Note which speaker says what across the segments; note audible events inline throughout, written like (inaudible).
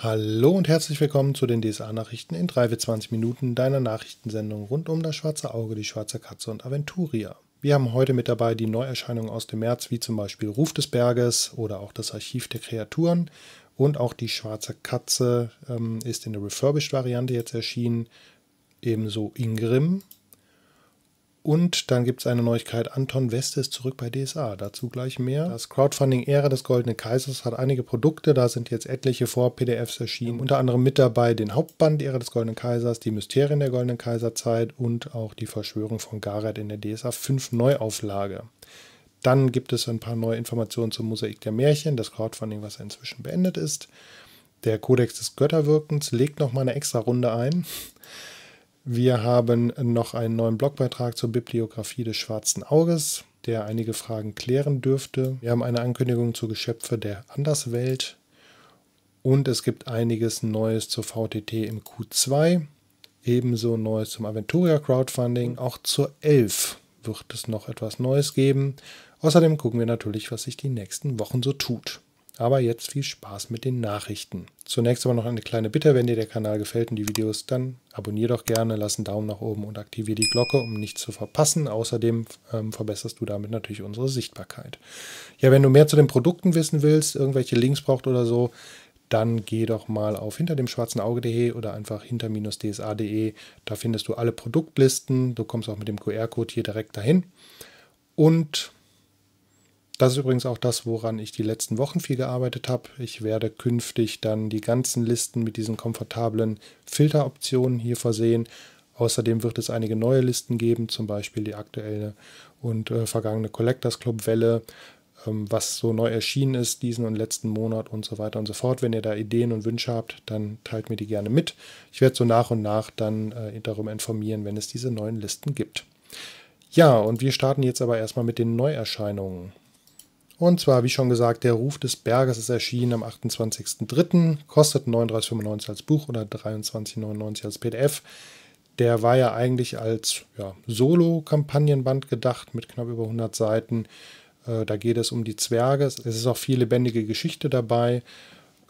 Speaker 1: Hallo und herzlich willkommen zu den DSA-Nachrichten in 3 für 20 Minuten deiner Nachrichtensendung rund um das schwarze Auge, die schwarze Katze und Aventuria. Wir haben heute mit dabei die Neuerscheinungen aus dem März, wie zum Beispiel Ruf des Berges oder auch das Archiv der Kreaturen. Und auch die schwarze Katze ähm, ist in der Refurbished-Variante jetzt erschienen. Ebenso Ingrim, und dann gibt es eine Neuigkeit. Anton Weste ist zurück bei DSA. Dazu gleich mehr. Das Crowdfunding-Ära des Goldenen Kaisers hat einige Produkte. Da sind jetzt etliche Vor-PDFs erschienen. Unter anderem mit dabei den Hauptband Ära des Goldenen Kaisers, die Mysterien der Goldenen Kaiserzeit und auch die Verschwörung von Gareth in der DSA 5 Neuauflage. Dann gibt es ein paar neue Informationen zum Mosaik der Märchen, das Crowdfunding, was inzwischen beendet ist. Der Kodex des Götterwirkens legt nochmal eine extra Runde ein. Wir haben noch einen neuen Blogbeitrag zur Bibliografie des schwarzen Auges, der einige Fragen klären dürfte. Wir haben eine Ankündigung zu Geschöpfe der Anderswelt und es gibt einiges Neues zur VTT im Q2. Ebenso Neues zum Aventuria Crowdfunding. Auch zur 11 wird es noch etwas Neues geben. Außerdem gucken wir natürlich, was sich die nächsten Wochen so tut. Aber jetzt viel Spaß mit den Nachrichten. Zunächst aber noch eine kleine Bitte, wenn dir der Kanal gefällt und die Videos, dann abonniere doch gerne, lass einen Daumen nach oben und aktiviere die Glocke, um nichts zu verpassen. Außerdem ähm, verbesserst du damit natürlich unsere Sichtbarkeit. Ja, wenn du mehr zu den Produkten wissen willst, irgendwelche Links braucht oder so, dann geh doch mal auf hinter dem schwarzen Auge.de oder einfach hinter-dsa.de. Da findest du alle Produktlisten. Du kommst auch mit dem QR-Code hier direkt dahin. Und das ist übrigens auch das, woran ich die letzten Wochen viel gearbeitet habe. Ich werde künftig dann die ganzen Listen mit diesen komfortablen Filteroptionen hier versehen. Außerdem wird es einige neue Listen geben, zum Beispiel die aktuelle und äh, vergangene Collectors Club Welle, ähm, was so neu erschienen ist diesen und letzten Monat und so weiter und so fort. Wenn ihr da Ideen und Wünsche habt, dann teilt mir die gerne mit. Ich werde so nach und nach dann äh, darum informieren, wenn es diese neuen Listen gibt. Ja, und wir starten jetzt aber erstmal mit den Neuerscheinungen. Und zwar, wie schon gesagt, Der Ruf des Berges ist erschienen am 28.03., kostet 39,95 als Buch oder 23,99 als PDF. Der war ja eigentlich als ja, Solo-Kampagnenband gedacht mit knapp über 100 Seiten. Äh, da geht es um die Zwerge. Es ist auch viel lebendige Geschichte dabei.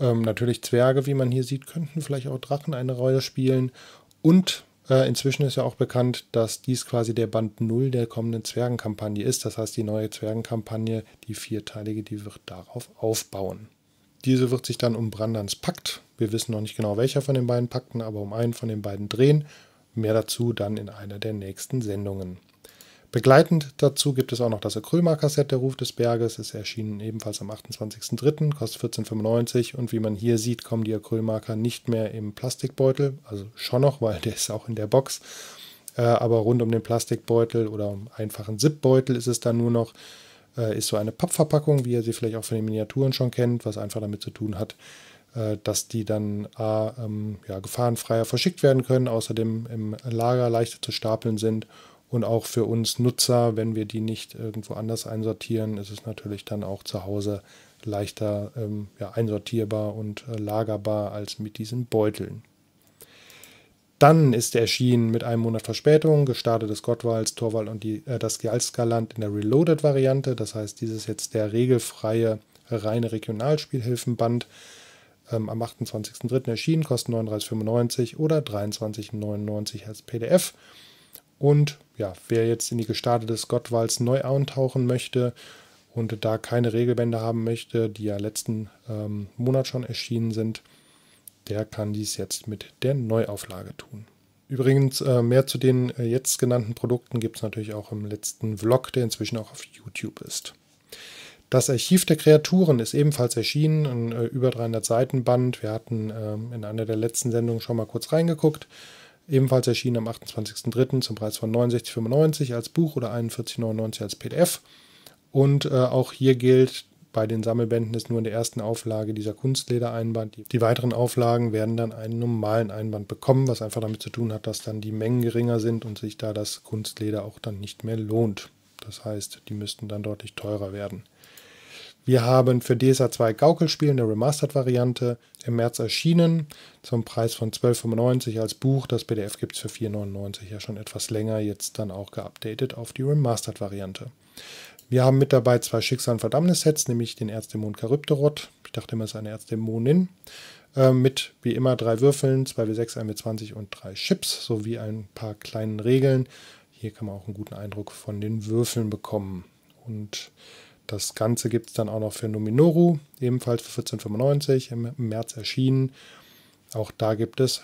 Speaker 1: Ähm, natürlich Zwerge, wie man hier sieht, könnten vielleicht auch Drachen eine Rolle spielen. Und äh, inzwischen ist ja auch bekannt, dass dies quasi der Band 0 der kommenden Zwergenkampagne ist. Das heißt, die neue Zwergenkampagne, die vierteilige, die wird darauf aufbauen. Diese wird sich dann um Brandans Pakt, wir wissen noch nicht genau welcher von den beiden Pakten, aber um einen von den beiden drehen. Mehr dazu dann in einer der nächsten Sendungen. Begleitend dazu gibt es auch noch das Acrylmarkassett Der Ruf des Berges, ist erschienen ebenfalls am 28.03., kostet 14,95 und wie man hier sieht, kommen die Acrylmarker nicht mehr im Plastikbeutel, also schon noch, weil der ist auch in der Box, äh, aber rund um den Plastikbeutel oder um einfachen Zipbeutel ist es dann nur noch, äh, ist so eine Pappverpackung, wie ihr sie vielleicht auch von den Miniaturen schon kennt, was einfach damit zu tun hat, äh, dass die dann A, ähm, ja, gefahrenfreier verschickt werden können, außerdem im Lager leichter zu stapeln sind und auch für uns Nutzer, wenn wir die nicht irgendwo anders einsortieren, ist es natürlich dann auch zu Hause leichter ähm, ja, einsortierbar und äh, lagerbar als mit diesen Beuteln. Dann ist erschienen mit einem Monat Verspätung, gestartetes Gottwalds, Torwall und die, äh, das Gealskerland in der Reloaded-Variante. Das heißt, dieses ist jetzt der regelfreie, reine Regionalspielhilfenband. Ähm, am 28.03. erschienen, kostet 39,95 oder 23,99 als PDF. Und ja, wer jetzt in die Gestade des Gottwalds neu eintauchen möchte und da keine Regelbände haben möchte, die ja letzten ähm, Monat schon erschienen sind, der kann dies jetzt mit der Neuauflage tun. Übrigens, äh, mehr zu den äh, jetzt genannten Produkten gibt es natürlich auch im letzten Vlog, der inzwischen auch auf YouTube ist. Das Archiv der Kreaturen ist ebenfalls erschienen, ein äh, über 300 Seiten Band. Wir hatten ähm, in einer der letzten Sendungen schon mal kurz reingeguckt. Ebenfalls erschienen am 28.03. zum Preis von 69,95 als Buch oder 41,99 als PDF. Und äh, auch hier gilt, bei den Sammelbänden ist nur in der ersten Auflage dieser Kunstledereinband. Die, die weiteren Auflagen werden dann einen normalen Einband bekommen, was einfach damit zu tun hat, dass dann die Mengen geringer sind und sich da das Kunstleder auch dann nicht mehr lohnt. Das heißt, die müssten dann deutlich teurer werden. Wir haben für DSA 2 Gaukelspiel eine Remastered-Variante im März erschienen, zum Preis von 12,95 als Buch. Das PDF gibt es für 4,99 ja schon etwas länger, jetzt dann auch geupdatet auf die Remastered-Variante. Wir haben mit dabei zwei Schicksal- und Verdammnis-Sets, nämlich den Erzdämon Charybdoroth, ich dachte immer, es ist eine Erzdämonin, äh, mit wie immer drei Würfeln, 2W6, 1W20 und drei Chips, sowie ein paar kleinen Regeln. Hier kann man auch einen guten Eindruck von den Würfeln bekommen. Und das Ganze gibt es dann auch noch für Nominoru, ebenfalls für 1495, im März erschienen. Auch da gibt es,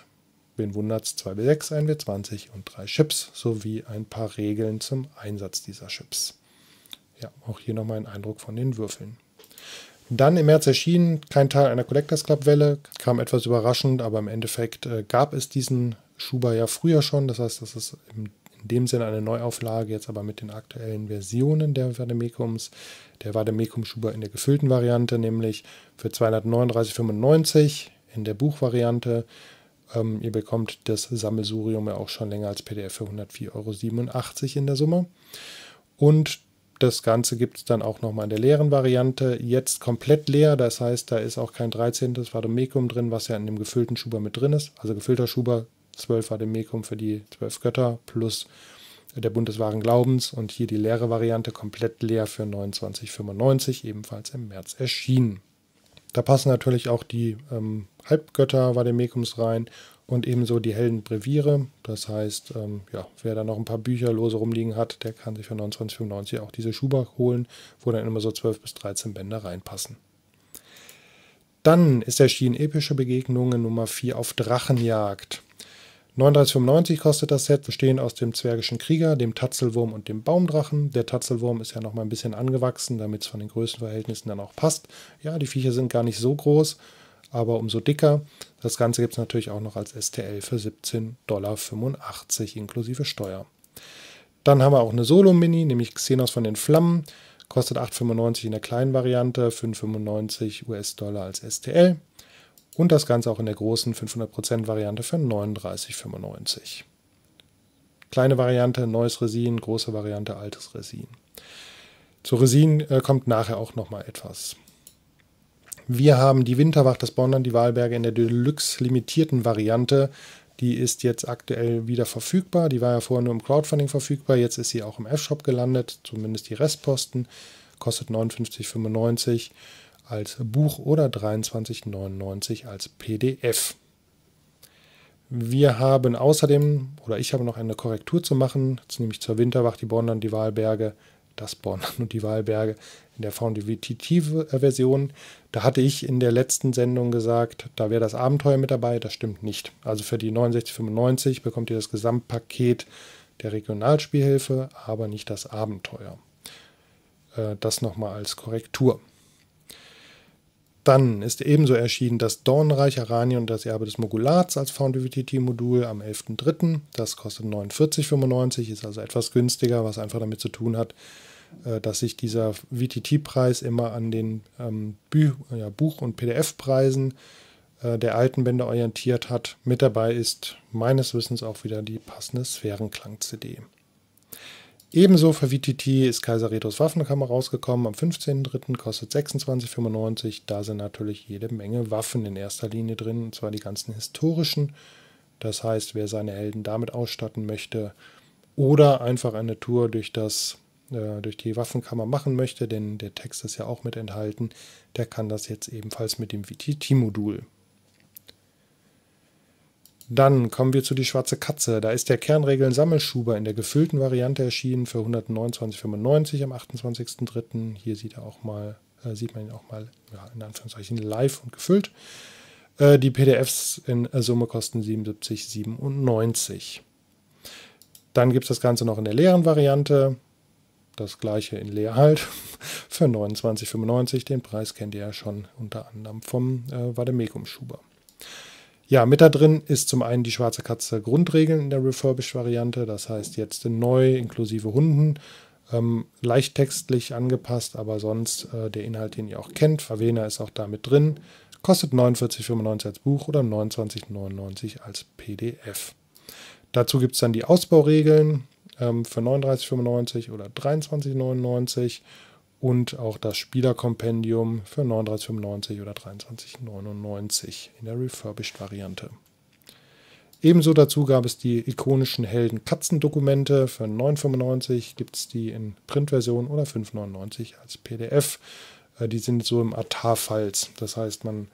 Speaker 1: wen wundert es, 2W6, 1W20 und drei Chips sowie ein paar Regeln zum Einsatz dieser Chips. Ja, auch hier nochmal ein Eindruck von den Würfeln. Dann im März erschienen, kein Teil einer Collectors Club Welle, kam etwas überraschend, aber im Endeffekt äh, gab es diesen Schuber ja früher schon. Das heißt, das ist im in dem Sinne eine Neuauflage, jetzt aber mit den aktuellen Versionen der Vademekums, der Vademekum-Schuber in der gefüllten Variante, nämlich für 239,95 in der Buchvariante. Ähm, ihr bekommt das Sammelsurium ja auch schon länger als PDF für 104,87 Euro in der Summe. Und das Ganze gibt es dann auch nochmal in der leeren Variante. Jetzt komplett leer, das heißt, da ist auch kein 13. Vademekum drin, was ja in dem gefüllten Schuber mit drin ist. Also gefüllter Schuber 12 war für die zwölf Götter plus der Bund des wahren Glaubens und hier die leere Variante komplett leer für 29,95 ebenfalls im März erschienen. Da passen natürlich auch die ähm, Halbgötter Vademekums rein und ebenso die Heldenbreviere. Das heißt, ähm, ja, wer da noch ein paar Bücher lose rumliegen hat, der kann sich für 29,95 auch diese Schubach holen, wo dann immer so 12 bis 13 Bände reinpassen. Dann ist erschienen Epische Begegnungen Nummer 4 auf Drachenjagd. 39,95 kostet das Set, bestehend aus dem Zwergischen Krieger, dem Tatzelwurm und dem Baumdrachen. Der Tatzelwurm ist ja noch mal ein bisschen angewachsen, damit es von den Größenverhältnissen dann auch passt. Ja, die Viecher sind gar nicht so groß, aber umso dicker. Das Ganze gibt es natürlich auch noch als STL für 17,85 Dollar inklusive Steuer. Dann haben wir auch eine Solo-Mini, nämlich Xenos von den Flammen. Kostet 8,95 in der kleinen Variante, 5,95 US-Dollar als STL. Und das Ganze auch in der großen 500%-Variante für 39,95. Kleine Variante, neues Resin, große Variante, altes Resin. Zu Resin äh, kommt nachher auch nochmal etwas. Wir haben die Winterwacht des Bondern, die Wahlberge in der Deluxe limitierten Variante. Die ist jetzt aktuell wieder verfügbar. Die war ja vorher nur im Crowdfunding verfügbar. Jetzt ist sie auch im F-Shop gelandet, zumindest die Restposten. Kostet 59,95 als Buch oder 23,99 als PDF. Wir haben außerdem, oder ich habe noch eine Korrektur zu machen, nämlich zur Winterwacht, die Bondern, die Wahlberge, das Bondern (laughs) und die Wahlberge in der foundivitative version Da hatte ich in der letzten Sendung gesagt, da wäre das Abenteuer mit dabei, das stimmt nicht. Also für die 69,95 bekommt ihr das Gesamtpaket der Regionalspielhilfe, aber nicht das Abenteuer. Äh, das nochmal als Korrektur. Dann ist ebenso erschienen das Dornreich Arani und das Erbe des Mogulats als Found-DVTT-Modul am 11.03. Das kostet 49,95, ist also etwas günstiger, was einfach damit zu tun hat, äh, dass sich dieser VTT-Preis immer an den ähm, ja, Buch- und PDF-Preisen äh, der alten Bände orientiert hat. Mit dabei ist meines Wissens auch wieder die passende Sphärenklang-CD. Ebenso für VTT ist Kaiser Retros Waffenkammer rausgekommen. Am 15.03. kostet 26,95. Da sind natürlich jede Menge Waffen in erster Linie drin, und zwar die ganzen historischen. Das heißt, wer seine Helden damit ausstatten möchte oder einfach eine Tour durch, das, äh, durch die Waffenkammer machen möchte, denn der Text ist ja auch mit enthalten, der kann das jetzt ebenfalls mit dem VTT-Modul. Dann kommen wir zu Die Schwarze Katze. Da ist der Kernregeln-Sammelschuber in der gefüllten Variante erschienen für 129,95 am 28.03. Hier sieht, er auch mal, äh, sieht man ihn auch mal ja, in Anführungszeichen live und gefüllt. Äh, die PDFs in äh, Summe kosten 77,97. Dann gibt es das Ganze noch in der leeren Variante. Das gleiche in leer halt (laughs) für 29,95. Den Preis kennt ihr ja schon unter anderem vom äh, Vademecum-Schuber. Ja, mit da drin ist zum einen die schwarze Katze Grundregeln in der Refurbished-Variante, das heißt jetzt neu inklusive Hunden, ähm, leicht textlich angepasst, aber sonst äh, der Inhalt, den ihr auch kennt. Favena ist auch da mit drin, kostet 49,95 als Buch oder 29,99 als PDF. Dazu gibt es dann die Ausbauregeln ähm, für 39,95 oder 23,99 Euro und auch das Spielerkompendium für 39,95 oder 23,99 in der Refurbished-Variante. Ebenso dazu gab es die ikonischen Helden katzen dokumente für 9,95, gibt es die in Printversion oder 5,99 als PDF. Äh, die sind so im Atar-Falz, das heißt man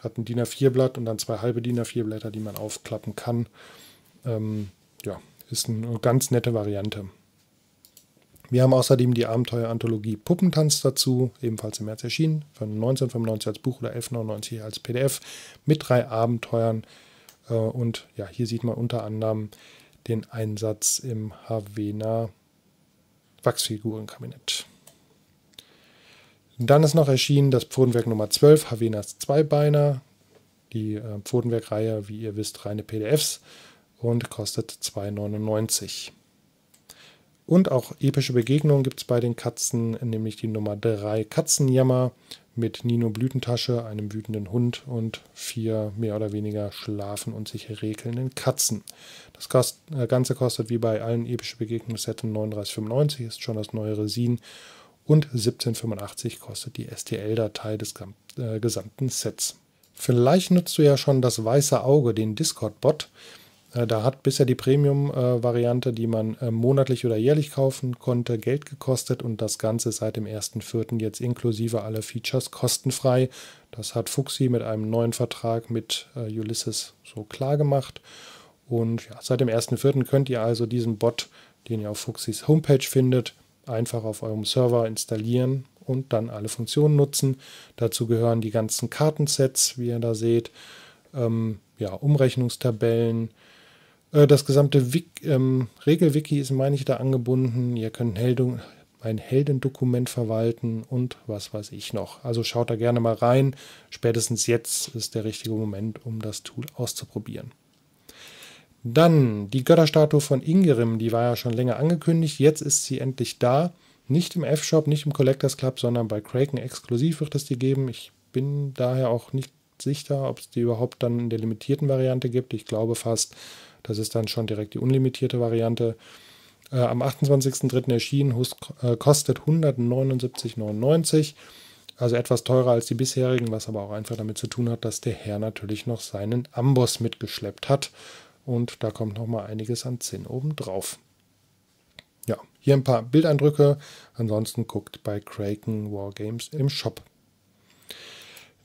Speaker 1: hat ein DIN A4-Blatt und dann zwei halbe DIN A4-Blätter, die man aufklappen kann. Ähm, ja, ist eine ganz nette Variante. Wir haben außerdem die Abenteueranthologie Puppentanz dazu, ebenfalls im März erschienen, von 1995 als Buch oder 11,99 als PDF mit drei Abenteuern. Äh, und ja, hier sieht man unter anderem den Einsatz im Havena Wachsfigurenkabinett. Dann ist noch erschienen das Pfotenwerk Nummer 12, Havenas Zweibeiner. Die äh, Pfotenwerkreihe, wie ihr wisst, reine PDFs und kostet 2,99. Und auch epische Begegnungen gibt es bei den Katzen, nämlich die Nummer 3 Katzenjammer mit Nino Blütentasche, einem wütenden Hund und vier mehr oder weniger schlafen und sich regelnden Katzen. Das äh, Ganze kostet wie bei allen epischen Begegnungssätten 39,95, ist schon das neue Resin und 1785 kostet die STL-Datei des äh, gesamten Sets. Vielleicht nutzt du ja schon das weiße Auge, den Discord-Bot, äh, da hat bisher die Premium-Variante, die man äh, monatlich oder jährlich kaufen konnte, Geld gekostet und das Ganze seit dem 1.4. jetzt inklusive aller Features kostenfrei. Das hat Fuxi mit einem neuen Vertrag mit äh, Ulysses so klar gemacht. Und ja, seit dem 1.4. könnt ihr also diesen Bot, den ihr auf Fuxis Homepage findet, einfach auf eurem Server installieren und dann alle Funktionen nutzen. Dazu gehören die ganzen Kartensets, wie ihr da seht, ähm, ja, Umrechnungstabellen, äh, das gesamte ähm, Regelwiki ist, meine ich, da angebunden. Ihr könnt Heldung, ein Heldendokument verwalten und was weiß ich noch. Also schaut da gerne mal rein. Spätestens jetzt ist der richtige Moment, um das Tool auszuprobieren. Dann die Götterstatue von Ingerim, die war ja schon länger angekündigt. Jetzt ist sie endlich da. Nicht im F-Shop, nicht im Collectors Club, sondern bei Kraken exklusiv wird es die geben. Ich bin daher auch nicht sicher, ob es die überhaupt dann in der limitierten Variante gibt. Ich glaube fast, das ist dann schon direkt die unlimitierte Variante. Äh, am 28.03. erschienen, äh, kostet 179,99. Also etwas teurer als die bisherigen, was aber auch einfach damit zu tun hat, dass der Herr natürlich noch seinen Amboss mitgeschleppt hat. Und da kommt nochmal einiges an Zinn obendrauf. Ja, hier ein paar Bildeindrücke. Ansonsten guckt bei Kraken Wargames im Shop.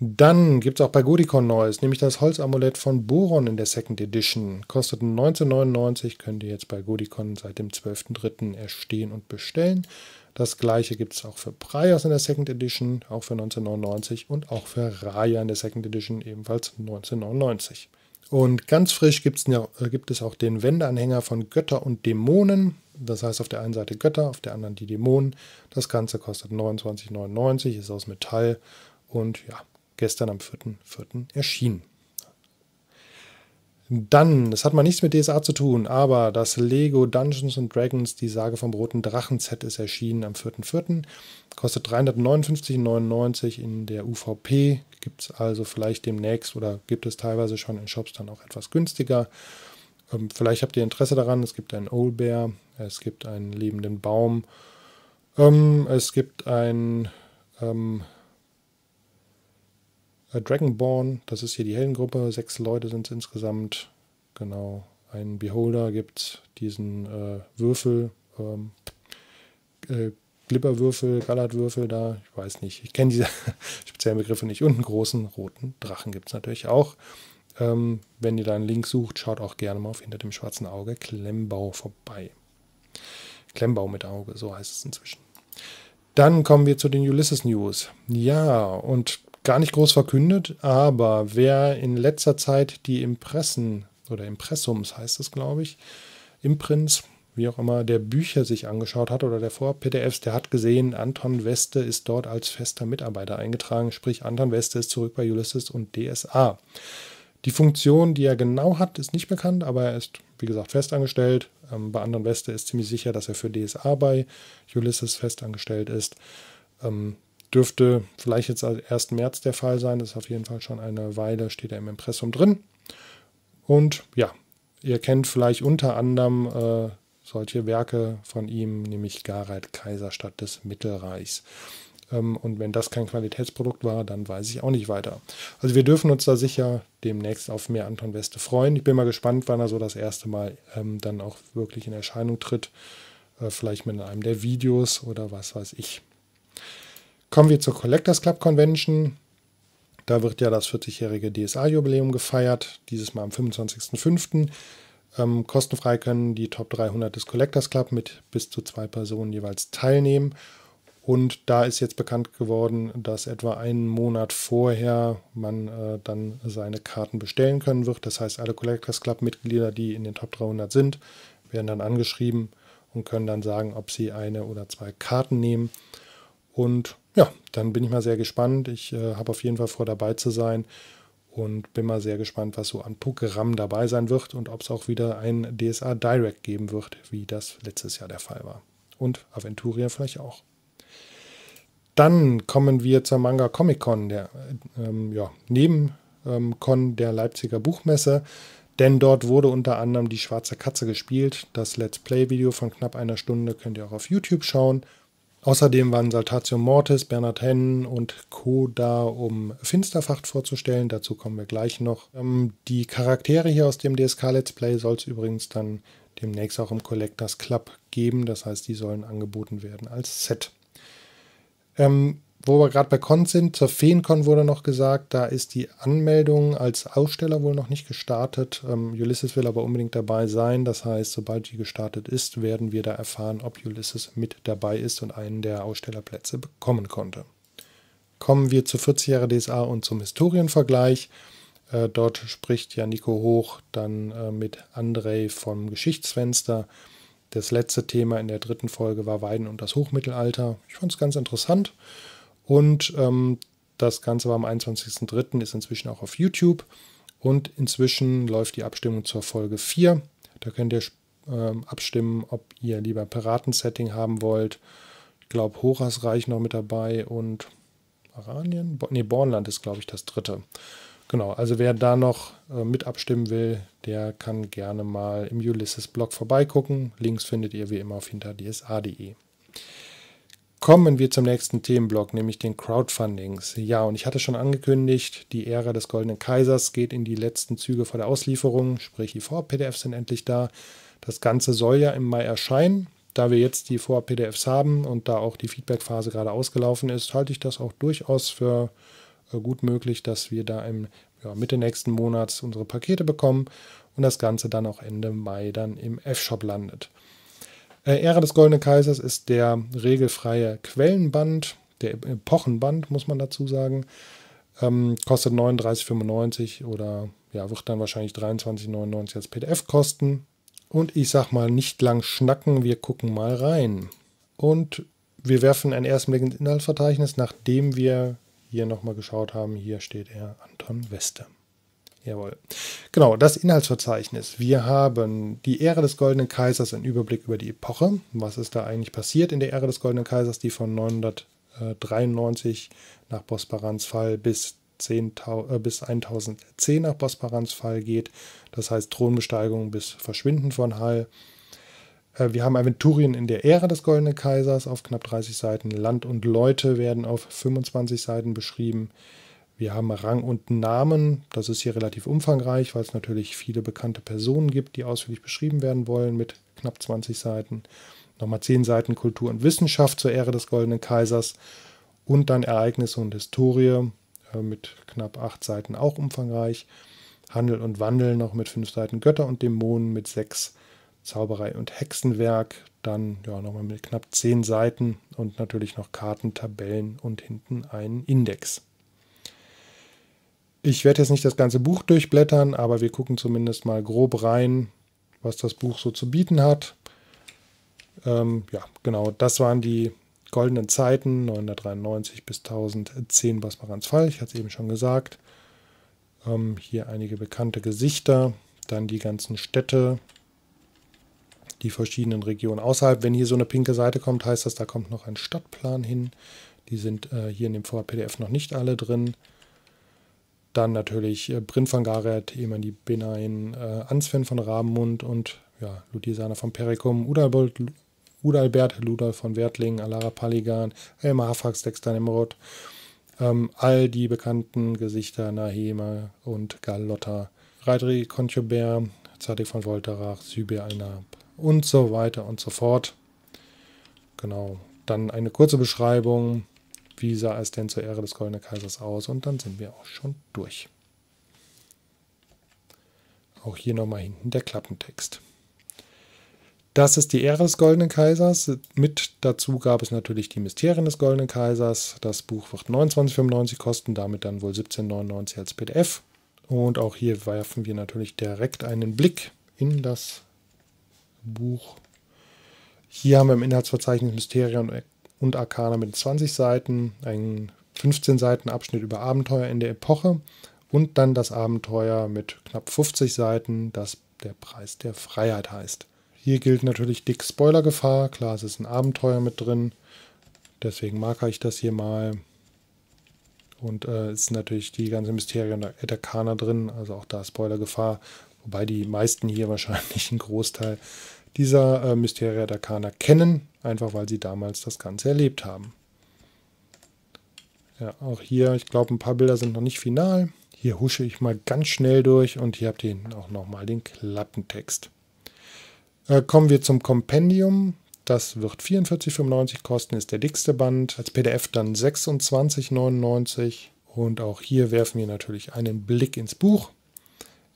Speaker 1: Dann gibt es auch bei Godicon Neues, nämlich das Holzamulett von Boron in der Second Edition. Kostet 19,99, könnt ihr jetzt bei Godicon seit dem 12.03. erstehen und bestellen. Das gleiche gibt es auch für Prios in der Second Edition, auch für 1999 und auch für Raya in der Second Edition, ebenfalls 1999. Und ganz frisch gibt's, ja, äh, gibt es auch den Wendeanhänger von Götter und Dämonen. Das heißt auf der einen Seite Götter, auf der anderen die Dämonen. Das Ganze kostet 29,99, ist aus Metall und ja, gestern am 4.4. erschienen. Dann, das hat mal nichts mit DSA zu tun, aber das Lego Dungeons and Dragons, die Sage vom roten Drachen Set ist erschienen am 4.4. Kostet 359,99 in der UVP. Gibt es also vielleicht demnächst oder gibt es teilweise schon in Shops dann auch etwas günstiger. Ähm, vielleicht habt ihr Interesse daran. Es gibt einen Old Bear, es gibt einen lebenden Baum, ähm, es gibt ein ähm, äh, Dragonborn, das ist hier die Heldengruppe, sechs Leute sind es insgesamt. Genau, ein Beholder gibt diesen äh, Würfel, ähm, äh, Glibberwürfel, Gallertwürfel da, ich weiß nicht, ich kenne diese (laughs) speziellen Begriffe nicht. Und einen großen roten Drachen gibt es natürlich auch. Ähm, wenn ihr da einen Link sucht, schaut auch gerne mal auf Hinter dem schwarzen Auge Klemmbau vorbei. Klemmbau mit Auge, so heißt es inzwischen. Dann kommen wir zu den Ulysses News. Ja, und gar nicht groß verkündet, aber wer in letzter Zeit die Impressen oder Impressums heißt es, glaube ich, Imprints, wie auch immer, der Bücher sich angeschaut hat oder der Vor-PDFs, der hat gesehen, Anton Weste ist dort als fester Mitarbeiter eingetragen, sprich Anton Weste ist zurück bei Ulysses und DSA. Die Funktion, die er genau hat, ist nicht bekannt, aber er ist, wie gesagt, festangestellt. Ähm, bei anderen Weste ist ziemlich sicher, dass er für DSA bei Ulysses festangestellt ist. Ähm, Dürfte vielleicht jetzt am 1. März der Fall sein. Das ist auf jeden Fall schon eine Weile, steht er im Impressum drin. Und ja, ihr kennt vielleicht unter anderem äh, solche Werke von ihm, nämlich Gareth Kaiserstadt des Mittelreichs. Ähm, und wenn das kein Qualitätsprodukt war, dann weiß ich auch nicht weiter. Also wir dürfen uns da sicher demnächst auf mehr Anton Weste freuen. Ich bin mal gespannt, wann er so das erste Mal ähm, dann auch wirklich in Erscheinung tritt. Äh, vielleicht mit einem der Videos oder was weiß ich. Kommen wir zur Collectors Club Convention. Da wird ja das 40-jährige DSA-Jubiläum gefeiert, dieses Mal am 25.05. Ähm, kostenfrei können die Top 300 des Collectors Club mit bis zu zwei Personen jeweils teilnehmen. Und da ist jetzt bekannt geworden, dass etwa einen Monat vorher man äh, dann seine Karten bestellen können wird. Das heißt, alle Collectors Club-Mitglieder, die in den Top 300 sind, werden dann angeschrieben und können dann sagen, ob sie eine oder zwei Karten nehmen. Und ja, dann bin ich mal sehr gespannt. Ich äh, habe auf jeden Fall vor, dabei zu sein und bin mal sehr gespannt, was so an Programm dabei sein wird und ob es auch wieder ein DSA Direct geben wird, wie das letztes Jahr der Fall war. Und Aventuria vielleicht auch. Dann kommen wir zur Manga Comic Con, der ähm, ja, neben ähm, Con der Leipziger Buchmesse. Denn dort wurde unter anderem die Schwarze Katze gespielt. Das Let's Play-Video von knapp einer Stunde könnt ihr auch auf YouTube schauen. Außerdem waren Saltatio Mortis, Bernhard Hennen und Co. da, um Finsterfacht vorzustellen. Dazu kommen wir gleich noch. Ähm, die Charaktere hier aus dem DSK Let's Play soll es übrigens dann demnächst auch im Collectors Club geben. Das heißt, die sollen angeboten werden als Set. Ähm, wo wir gerade bei Con sind, zur FeenCon wurde noch gesagt, da ist die Anmeldung als Aussteller wohl noch nicht gestartet. Ähm, Ulysses will aber unbedingt dabei sein. Das heißt, sobald die gestartet ist, werden wir da erfahren, ob Ulysses mit dabei ist und einen der Ausstellerplätze bekommen konnte. Kommen wir zu 40 Jahre DSA und zum Historienvergleich. Äh, dort spricht ja Nico Hoch dann äh, mit Andrei vom Geschichtsfenster. Das letzte Thema in der dritten Folge war Weiden und das Hochmittelalter. Ich fand es ganz interessant. Und ähm, das Ganze war am 21.03., ist inzwischen auch auf YouTube. Und inzwischen läuft die Abstimmung zur Folge 4. Da könnt ihr ähm, abstimmen, ob ihr lieber Piraten-Setting haben wollt. Ich glaube, Horas Reich noch mit dabei und Aranien? Bo nee, Bornland ist, glaube ich, das dritte. Genau, also wer da noch äh, mit abstimmen will, der kann gerne mal im Ulysses-Blog vorbeigucken. Links findet ihr wie immer auf hinterdsa.de. Kommen wir zum nächsten Themenblock, nämlich den Crowdfundings. Ja, und ich hatte schon angekündigt, die Ära des Goldenen Kaisers geht in die letzten Züge vor der Auslieferung, sprich die Vor-PDFs sind endlich da. Das Ganze soll ja im Mai erscheinen. Da wir jetzt die Vor-PDFs haben und da auch die Feedback-Phase gerade ausgelaufen ist, halte ich das auch durchaus für äh, gut möglich, dass wir da im ja, Mitte nächsten Monats unsere Pakete bekommen und das Ganze dann auch Ende Mai dann im F-Shop landet. Ära äh, des Goldenen Kaisers ist der regelfreie Quellenband, der Epochenband, muss man dazu sagen. Ähm, kostet 39,95 oder ja, wird dann wahrscheinlich 23,99 als PDF kosten. Und ich sag mal, nicht lang schnacken, wir gucken mal rein. Und wir werfen einen ersten Blick ins Inhaltsverzeichnis, nachdem wir hier nochmal geschaut haben. Hier steht er, Anton Weste. Jawohl. Genau, das Inhaltsverzeichnis. Wir haben die Ära des Goldenen Kaisers, einen Überblick über die Epoche. Was ist da eigentlich passiert in der Ära des Goldenen Kaisers, die von 993 nach Bosporans Fall bis, 10, äh, bis 1010 nach Bosporans Fall geht. Das heißt Thronbesteigung bis Verschwinden von Hall. Äh, wir haben Aventurien in der Ära des Goldenen Kaisers auf knapp 30 Seiten. Land und Leute werden auf 25 Seiten beschrieben. Wir haben Rang und Namen. Das ist hier relativ umfangreich, weil es natürlich viele bekannte Personen gibt, die ausführlich beschrieben werden wollen mit knapp 20 Seiten. Nochmal 10 Seiten Kultur und Wissenschaft zur Ehre des Goldenen Kaisers und dann Ereignisse und Historie äh, mit knapp 8 Seiten auch umfangreich. Handel und Wandel noch mit 5 Seiten Götter und Dämonen mit 6 Zauberei und Hexenwerk. Dann ja, nochmal mit knapp 10 Seiten und natürlich noch Karten, Tabellen und hinten einen Index. Ich werde jetzt nicht das ganze Buch durchblättern, aber wir gucken zumindest mal grob rein, was das Buch so zu bieten hat. Ähm, ja, genau, das waren die goldenen Zeiten, 993 bis 1010 Basmarans Fall, ich hatte es eben schon gesagt. Ähm, hier einige bekannte Gesichter, dann die ganzen Städte, die verschiedenen Regionen außerhalb. Wenn hier so eine pinke Seite kommt, heißt das, da kommt noch ein Stadtplan hin. Die sind äh, hier in dem Vor-PDF noch nicht alle drin. Dann natürlich äh, van von Gareth, Emani Benain, äh, Ansven von Rabenmund und ja, Ludisana von Pericum, Udalbold, Udalbert, Ludolf von Wertling, Alara Paligan, Elmar Hafax, Dexter Nemrod. Ähm, all die bekannten Gesichter Nahema und Galotta, Reidri Conchobert, Zadig von Wolterach, Sybe Alnab und so weiter und so fort. Genau, dann eine kurze Beschreibung wie sah es denn zur Ehre des Goldenen Kaisers aus? Und dann sind wir auch schon durch. Auch hier nochmal hinten der Klappentext. Das ist die Ehre des Goldenen Kaisers. Mit dazu gab es natürlich die Mysterien des Goldenen Kaisers. Das Buch wird 29,95 kosten, damit dann wohl 17,99 als PDF. Und auch hier werfen wir natürlich direkt einen Blick in das Buch. Hier haben wir im Inhaltsverzeichnis Mysterien und und Arcana mit 20 Seiten, ein 15 Seiten Abschnitt über Abenteuer in der Epoche und dann das Abenteuer mit knapp 50 Seiten, das der Preis der Freiheit heißt. Hier gilt natürlich dick Spoilergefahr, klar, es ist ein Abenteuer mit drin, deswegen markere ich das hier mal. Und äh, es äh, ist natürlich die ganze Mysterien der Etakana drin, also auch da Spoilergefahr, wobei die meisten hier (laughs) wahrscheinlich einen Großteil dieser äh, Mysteria Arcana kennen, einfach weil sie damals das Ganze erlebt haben. Ja, auch hier, ich glaube, ein paar Bilder sind noch nicht final. Hier husche ich mal ganz schnell durch und hier habt ihr hinten auch nochmal den Klappentext. Äh, kommen wir zum Kompendium. Das wird 44,95 kosten, ist der dickste Band. Als PDF dann 26,99. Und auch hier werfen wir natürlich einen Blick ins Buch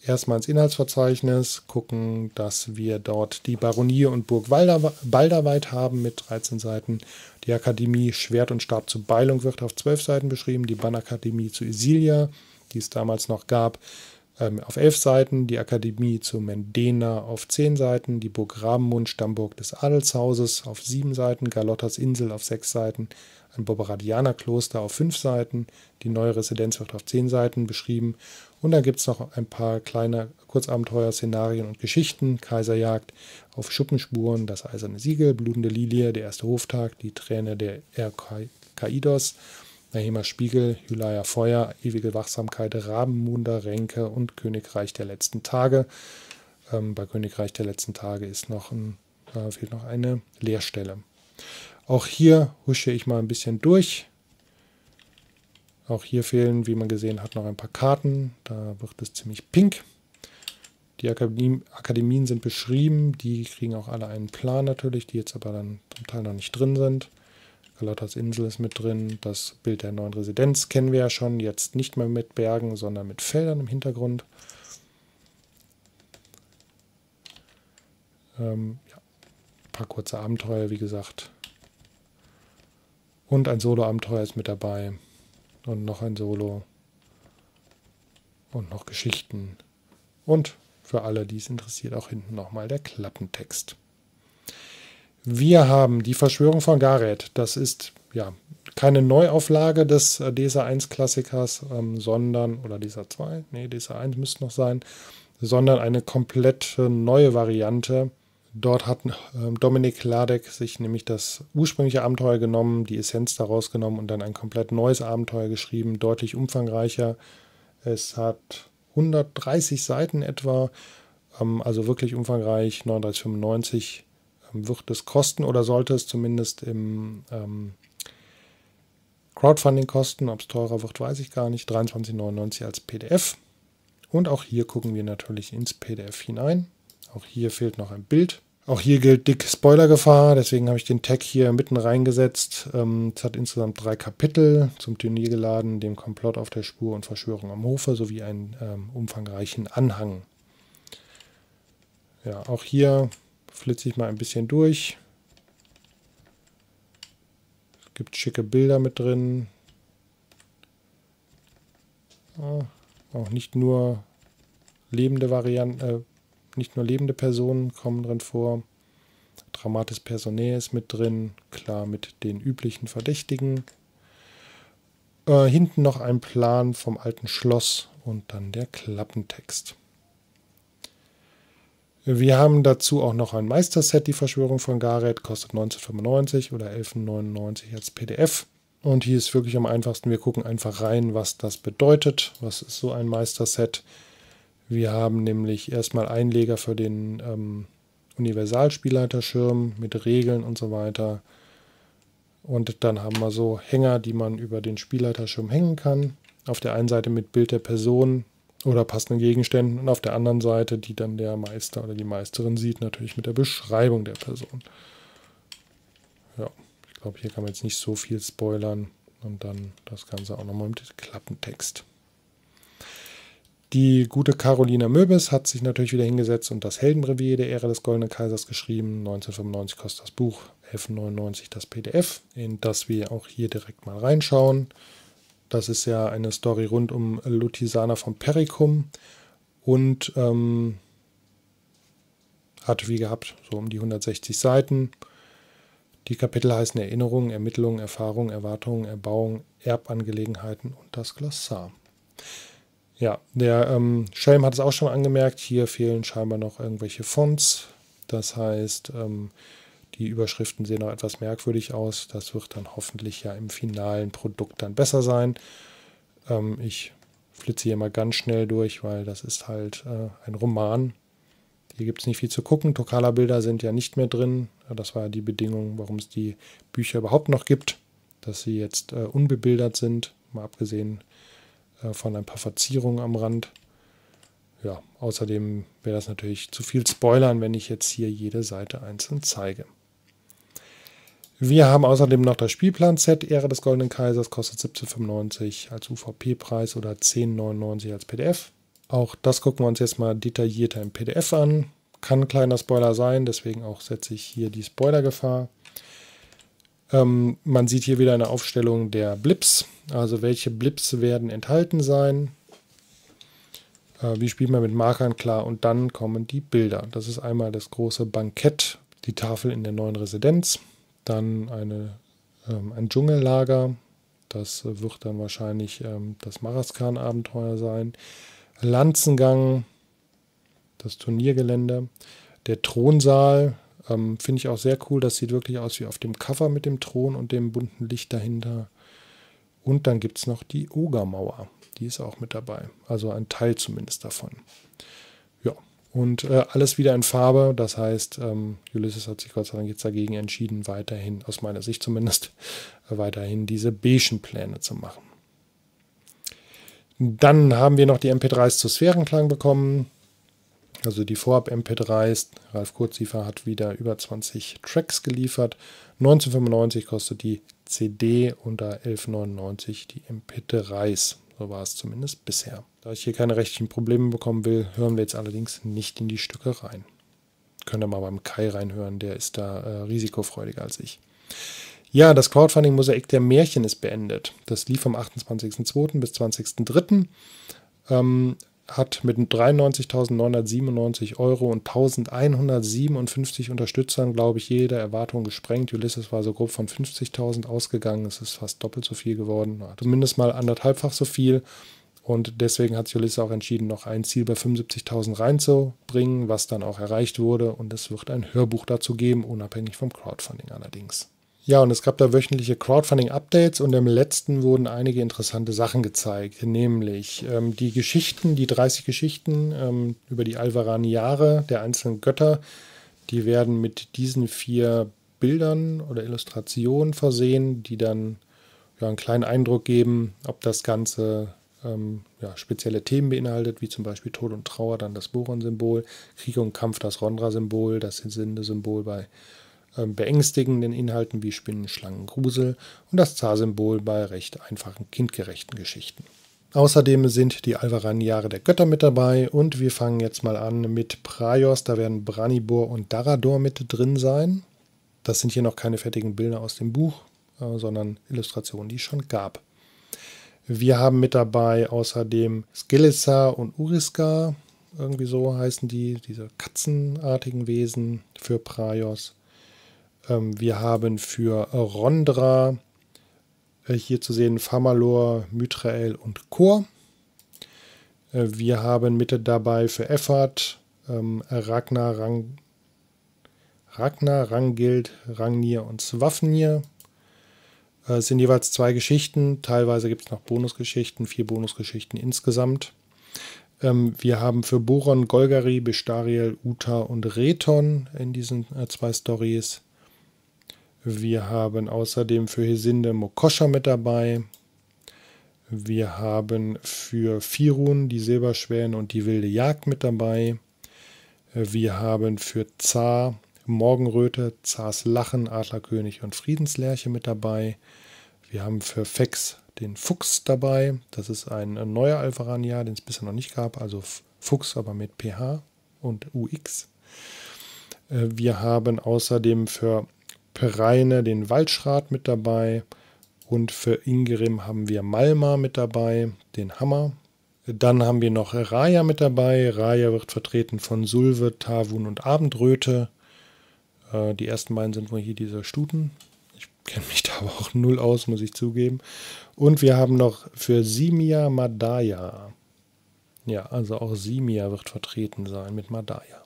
Speaker 1: erstmal ins Inhaltsverzeichnis, gucken, dass wir dort die Baronie und Burg Balderweit haben mit 13 Seiten. Die Akademie Schwert und Stab zu Beilung wird auf 12 Seiten beschrieben, die Bannakademie zu Isilia, die es damals noch gab, ähm, auf elf Seiten, die Akademie zu Mendena auf zehn Seiten, die Burg Rabenmund, Stammburg des Adelshauses auf sieben Seiten, Galottas Insel auf sechs Seiten, ein Bobberadianerkloster auf fünf Seiten, die neue Residenz wird auf zehn Seiten beschrieben und dann gibt es noch ein paar kleine Kurzabenteuer, Szenarien und Geschichten. Kaiserjagd auf Schuppenspuren, das eiserne Siegel, blutende Lilie, der erste Hoftag, die Träne der Erkaidos, Nahimer Spiegel, Hylaya Feuer, Ewige Wachsamkeit, Rabenmunder, Ränke und Königreich der letzten Tage. Ähm, bei Königreich der letzten Tage ist noch ein, äh, fehlt noch eine Leerstelle. Auch hier husche ich mal ein bisschen durch. Auch hier fehlen, wie man gesehen hat, noch ein paar Karten. Da wird es ziemlich pink. Die Akademien sind beschrieben, die kriegen auch alle einen Plan natürlich, die jetzt aber dann zum Teil noch nicht drin sind. Galatas Insel ist mit drin. Das Bild der neuen Residenz kennen wir ja schon. Jetzt nicht mehr mit Bergen, sondern mit Feldern im Hintergrund. Ähm, ja. Ein paar kurze Abenteuer, wie gesagt. Und ein Solo-Abenteuer ist mit dabei. Und noch ein Solo. Und noch Geschichten. Und für alle, die es interessiert, auch hinten nochmal der Klappentext. Wir haben die Verschwörung von Gareth. Das ist ja keine Neuauflage des äh, DSA-1-Klassikers, ähm, sondern, oder DSA-2, nee, DSA-1 müsste noch sein, sondern eine komplett neue Variante. Dort hat ähm, Dominik Ladek sich nämlich das ursprüngliche Abenteuer genommen, die Essenz daraus genommen und dann ein komplett neues Abenteuer geschrieben, deutlich umfangreicher. Es hat 130 Seiten etwa, ähm, also wirklich umfangreich, 39,95 wird es kosten oder sollte es zumindest im ähm, Crowdfunding kosten. Ob es teurer wird, weiß ich gar nicht. 23,99 als PDF. Und auch hier gucken wir natürlich ins PDF hinein. Auch hier fehlt noch ein Bild. Auch hier gilt dick Spoilergefahr, deswegen habe ich den Tag hier mitten reingesetzt. Ähm, es hat insgesamt drei Kapitel zum Turnier geladen, dem Komplott auf der Spur und Verschwörung am Hofe sowie einen ähm, umfangreichen Anhang. Ja, auch hier flitze ich mal ein bisschen durch. Es gibt schicke Bilder mit drin. auch nicht nur lebende Varianten, äh, nicht nur lebende Personen kommen drin vor. Dramatis Personae ist mit drin, klar mit den üblichen Verdächtigen. Äh, hinten noch ein Plan vom alten Schloss und dann der Klappentext. Wir haben dazu auch noch ein Meisterset, die Verschwörung von Gareth, kostet 19,95 oder 11,99 als PDF. Und hier ist wirklich am einfachsten, wir gucken einfach rein, was das bedeutet. Was ist so ein Meisterset? Wir haben nämlich erstmal Einleger für den ähm, Universalspielleiterschirm mit Regeln und so weiter. Und dann haben wir so Hänger, die man über den Spielleiterschirm hängen kann. Auf der einen Seite mit Bild der Person, oder passenden Gegenständen und auf der anderen Seite, die dann der Meister oder die Meisterin sieht, natürlich mit der Beschreibung der Person. Ja, ich glaube, hier kann man jetzt nicht so viel spoilern und dann das Ganze auch nochmal mit Klappentext. Die gute Carolina Möbes hat sich natürlich wieder hingesetzt und das Heldenbrevier der Ehre des Goldenen Kaisers geschrieben. 1995 kostet das Buch, 11,99 das PDF, in das wir auch hier direkt mal reinschauen. Das ist ja eine Story rund um Lutisana vom Pericum und ähm, hat wie gehabt so um die 160 Seiten. Die Kapitel heißen Erinnerungen, Ermittlungen, Erfahrungen, Erwartungen, Erbauung, Erbangelegenheiten und das Glossar. Ja, der ähm, Schelm hat es auch schon angemerkt, hier fehlen scheinbar noch irgendwelche Fonts. Das heißt, ähm, die Überschriften sehen noch etwas merkwürdig aus. Das wird dann hoffentlich ja im finalen Produkt dann besser sein. Ähm, ich flitze hier mal ganz schnell durch, weil das ist halt äh, ein Roman. Hier gibt es nicht viel zu gucken. Tokala-Bilder sind ja nicht mehr drin. Das war ja die Bedingung, warum es die Bücher überhaupt noch gibt, dass sie jetzt äh, unbebildert sind, mal abgesehen äh, von ein paar Verzierungen am Rand. Ja, außerdem wäre das natürlich zu viel Spoilern, wenn ich jetzt hier jede Seite einzeln zeige. Wir haben außerdem noch das Spielplan-Set Ehre des Goldenen Kaisers, kostet 17,95 als UVP-Preis oder 10,99 als PDF. Auch das gucken wir uns jetzt mal detaillierter im PDF an. Kann ein kleiner Spoiler sein, deswegen auch setze ich hier die Spoilergefahr. Ähm, man sieht hier wieder eine Aufstellung der Blips, also welche Blips werden enthalten sein. Äh, wie spielt man mit Markern klar? Und dann kommen die Bilder. Das ist einmal das große Bankett, die Tafel in der neuen Residenz. Dann eine, ähm, ein Dschungellager. Das äh, wird dann wahrscheinlich ähm, das Maraskan-Abenteuer sein. Lanzengang, das Turniergelände. Der Thronsaal ähm, finde ich auch sehr cool. Das sieht wirklich aus wie auf dem Cover mit dem Thron und dem bunten Licht dahinter. Und dann gibt es noch die Ogermauer. Die ist auch mit dabei. Also ein Teil zumindest davon und äh, alles wieder in Farbe. Das heißt, ähm, Ulysses hat sich Gott sei Dank jetzt dagegen entschieden, weiterhin, aus meiner Sicht zumindest, äh, weiterhin diese beigen Pläne zu machen. Dann haben wir noch die MP3s zu Sphärenklang bekommen. Also die Vorab-MP3s. Ralf Kurziefer hat wieder über 20 Tracks geliefert. 1995 kostet die CD unter 11,99 die MP3s. So war es zumindest bisher. Da ich hier keine rechtlichen Probleme bekommen will, hören wir jetzt allerdings nicht in die Stücke rein. Könnt ihr mal beim Kai reinhören, der ist da äh, risikofreudiger als ich. Ja, das Crowdfunding-Mosaik der Märchen ist beendet. Das lief vom 28.02. bis 20.03. Ähm, hat mit 93.997 Euro und 1.157 Unterstützern, glaube ich, jede Erwartung gesprengt. Ulysses war so grob von 50.000 ausgegangen. Es ist fast doppelt so viel geworden, zumindest also mal anderthalbfach so viel. Und deswegen hat sich Ulysses auch entschieden, noch ein Ziel bei 75.000 reinzubringen, was dann auch erreicht wurde. Und es wird ein Hörbuch dazu geben, unabhängig vom Crowdfunding allerdings. Ja, und es gab da wöchentliche Crowdfunding-Updates und im letzten wurden einige interessante Sachen gezeigt, nämlich ähm, die Geschichten, die 30 Geschichten ähm, über die Alvarani Jahre der einzelnen Götter, die werden mit diesen vier Bildern oder Illustrationen versehen, die dann ja, einen kleinen Eindruck geben, ob das Ganze ähm, ja, spezielle Themen beinhaltet, wie zum Beispiel Tod und Trauer, dann das Boron-Symbol, Krieg und Kampf, das Rondra-Symbol, das Sinde-Symbol bei ähm, beängstigenden Inhalten wie Spinnen, Schlangen, Grusel und das Zar-Symbol bei recht einfachen kindgerechten Geschichten. Außerdem sind die Alvaran-Jahre der Götter mit dabei und wir fangen jetzt mal an mit Praios. Da werden Branibor und Darador mit drin sein. Das sind hier noch keine fertigen Bilder aus dem Buch, äh, sondern Illustrationen, die es schon gab. Wir haben mit dabei außerdem Skelissa und Uriska, irgendwie so heißen die, diese katzenartigen Wesen für Praios. Ähm, wir haben für Rondra äh, hier zu sehen Famalor, Mytrael und Kor. Äh, wir haben mit dabei für Effert ähm, Ragnar, Rang, Ragnar, Rangild, Rangnir und Swafnir. Es äh, sind jeweils zwei Geschichten. Teilweise gibt es noch Bonusgeschichten, vier Bonusgeschichten insgesamt. Ähm, wir haben für Boron, Golgari, Bestariel, Uta und Reton in diesen zwei Stories. Wir haben außerdem für Hesinde Mokoscha mit dabei. Wir haben für Firun die Silberschwäne und die wilde Jagd mit dabei. Wir haben für Zar Morgenröte, Zars Lachen, Adlerkönig und Friedenslerche mit dabei. Wir haben für Fex den Fuchs dabei. Das ist ein neuer Alvarania, den es bisher noch nicht gab. Also Fuchs, aber mit PH und UX. Äh, wir haben außerdem für Pereine den Waldschrat mit dabei. Und für Ingrim haben wir Malma mit dabei, den Hammer. Dann haben wir noch Raya mit dabei. Raya wird vertreten von Sulve, Tavun und Abendröte. Äh, die ersten beiden sind wohl hier dieser Stuten. Ich kenne mich da aber auch null aus, muss ich zugeben. Und wir haben noch für Simia Madaya. Ja, also auch Simia wird vertreten sein mit Madaya.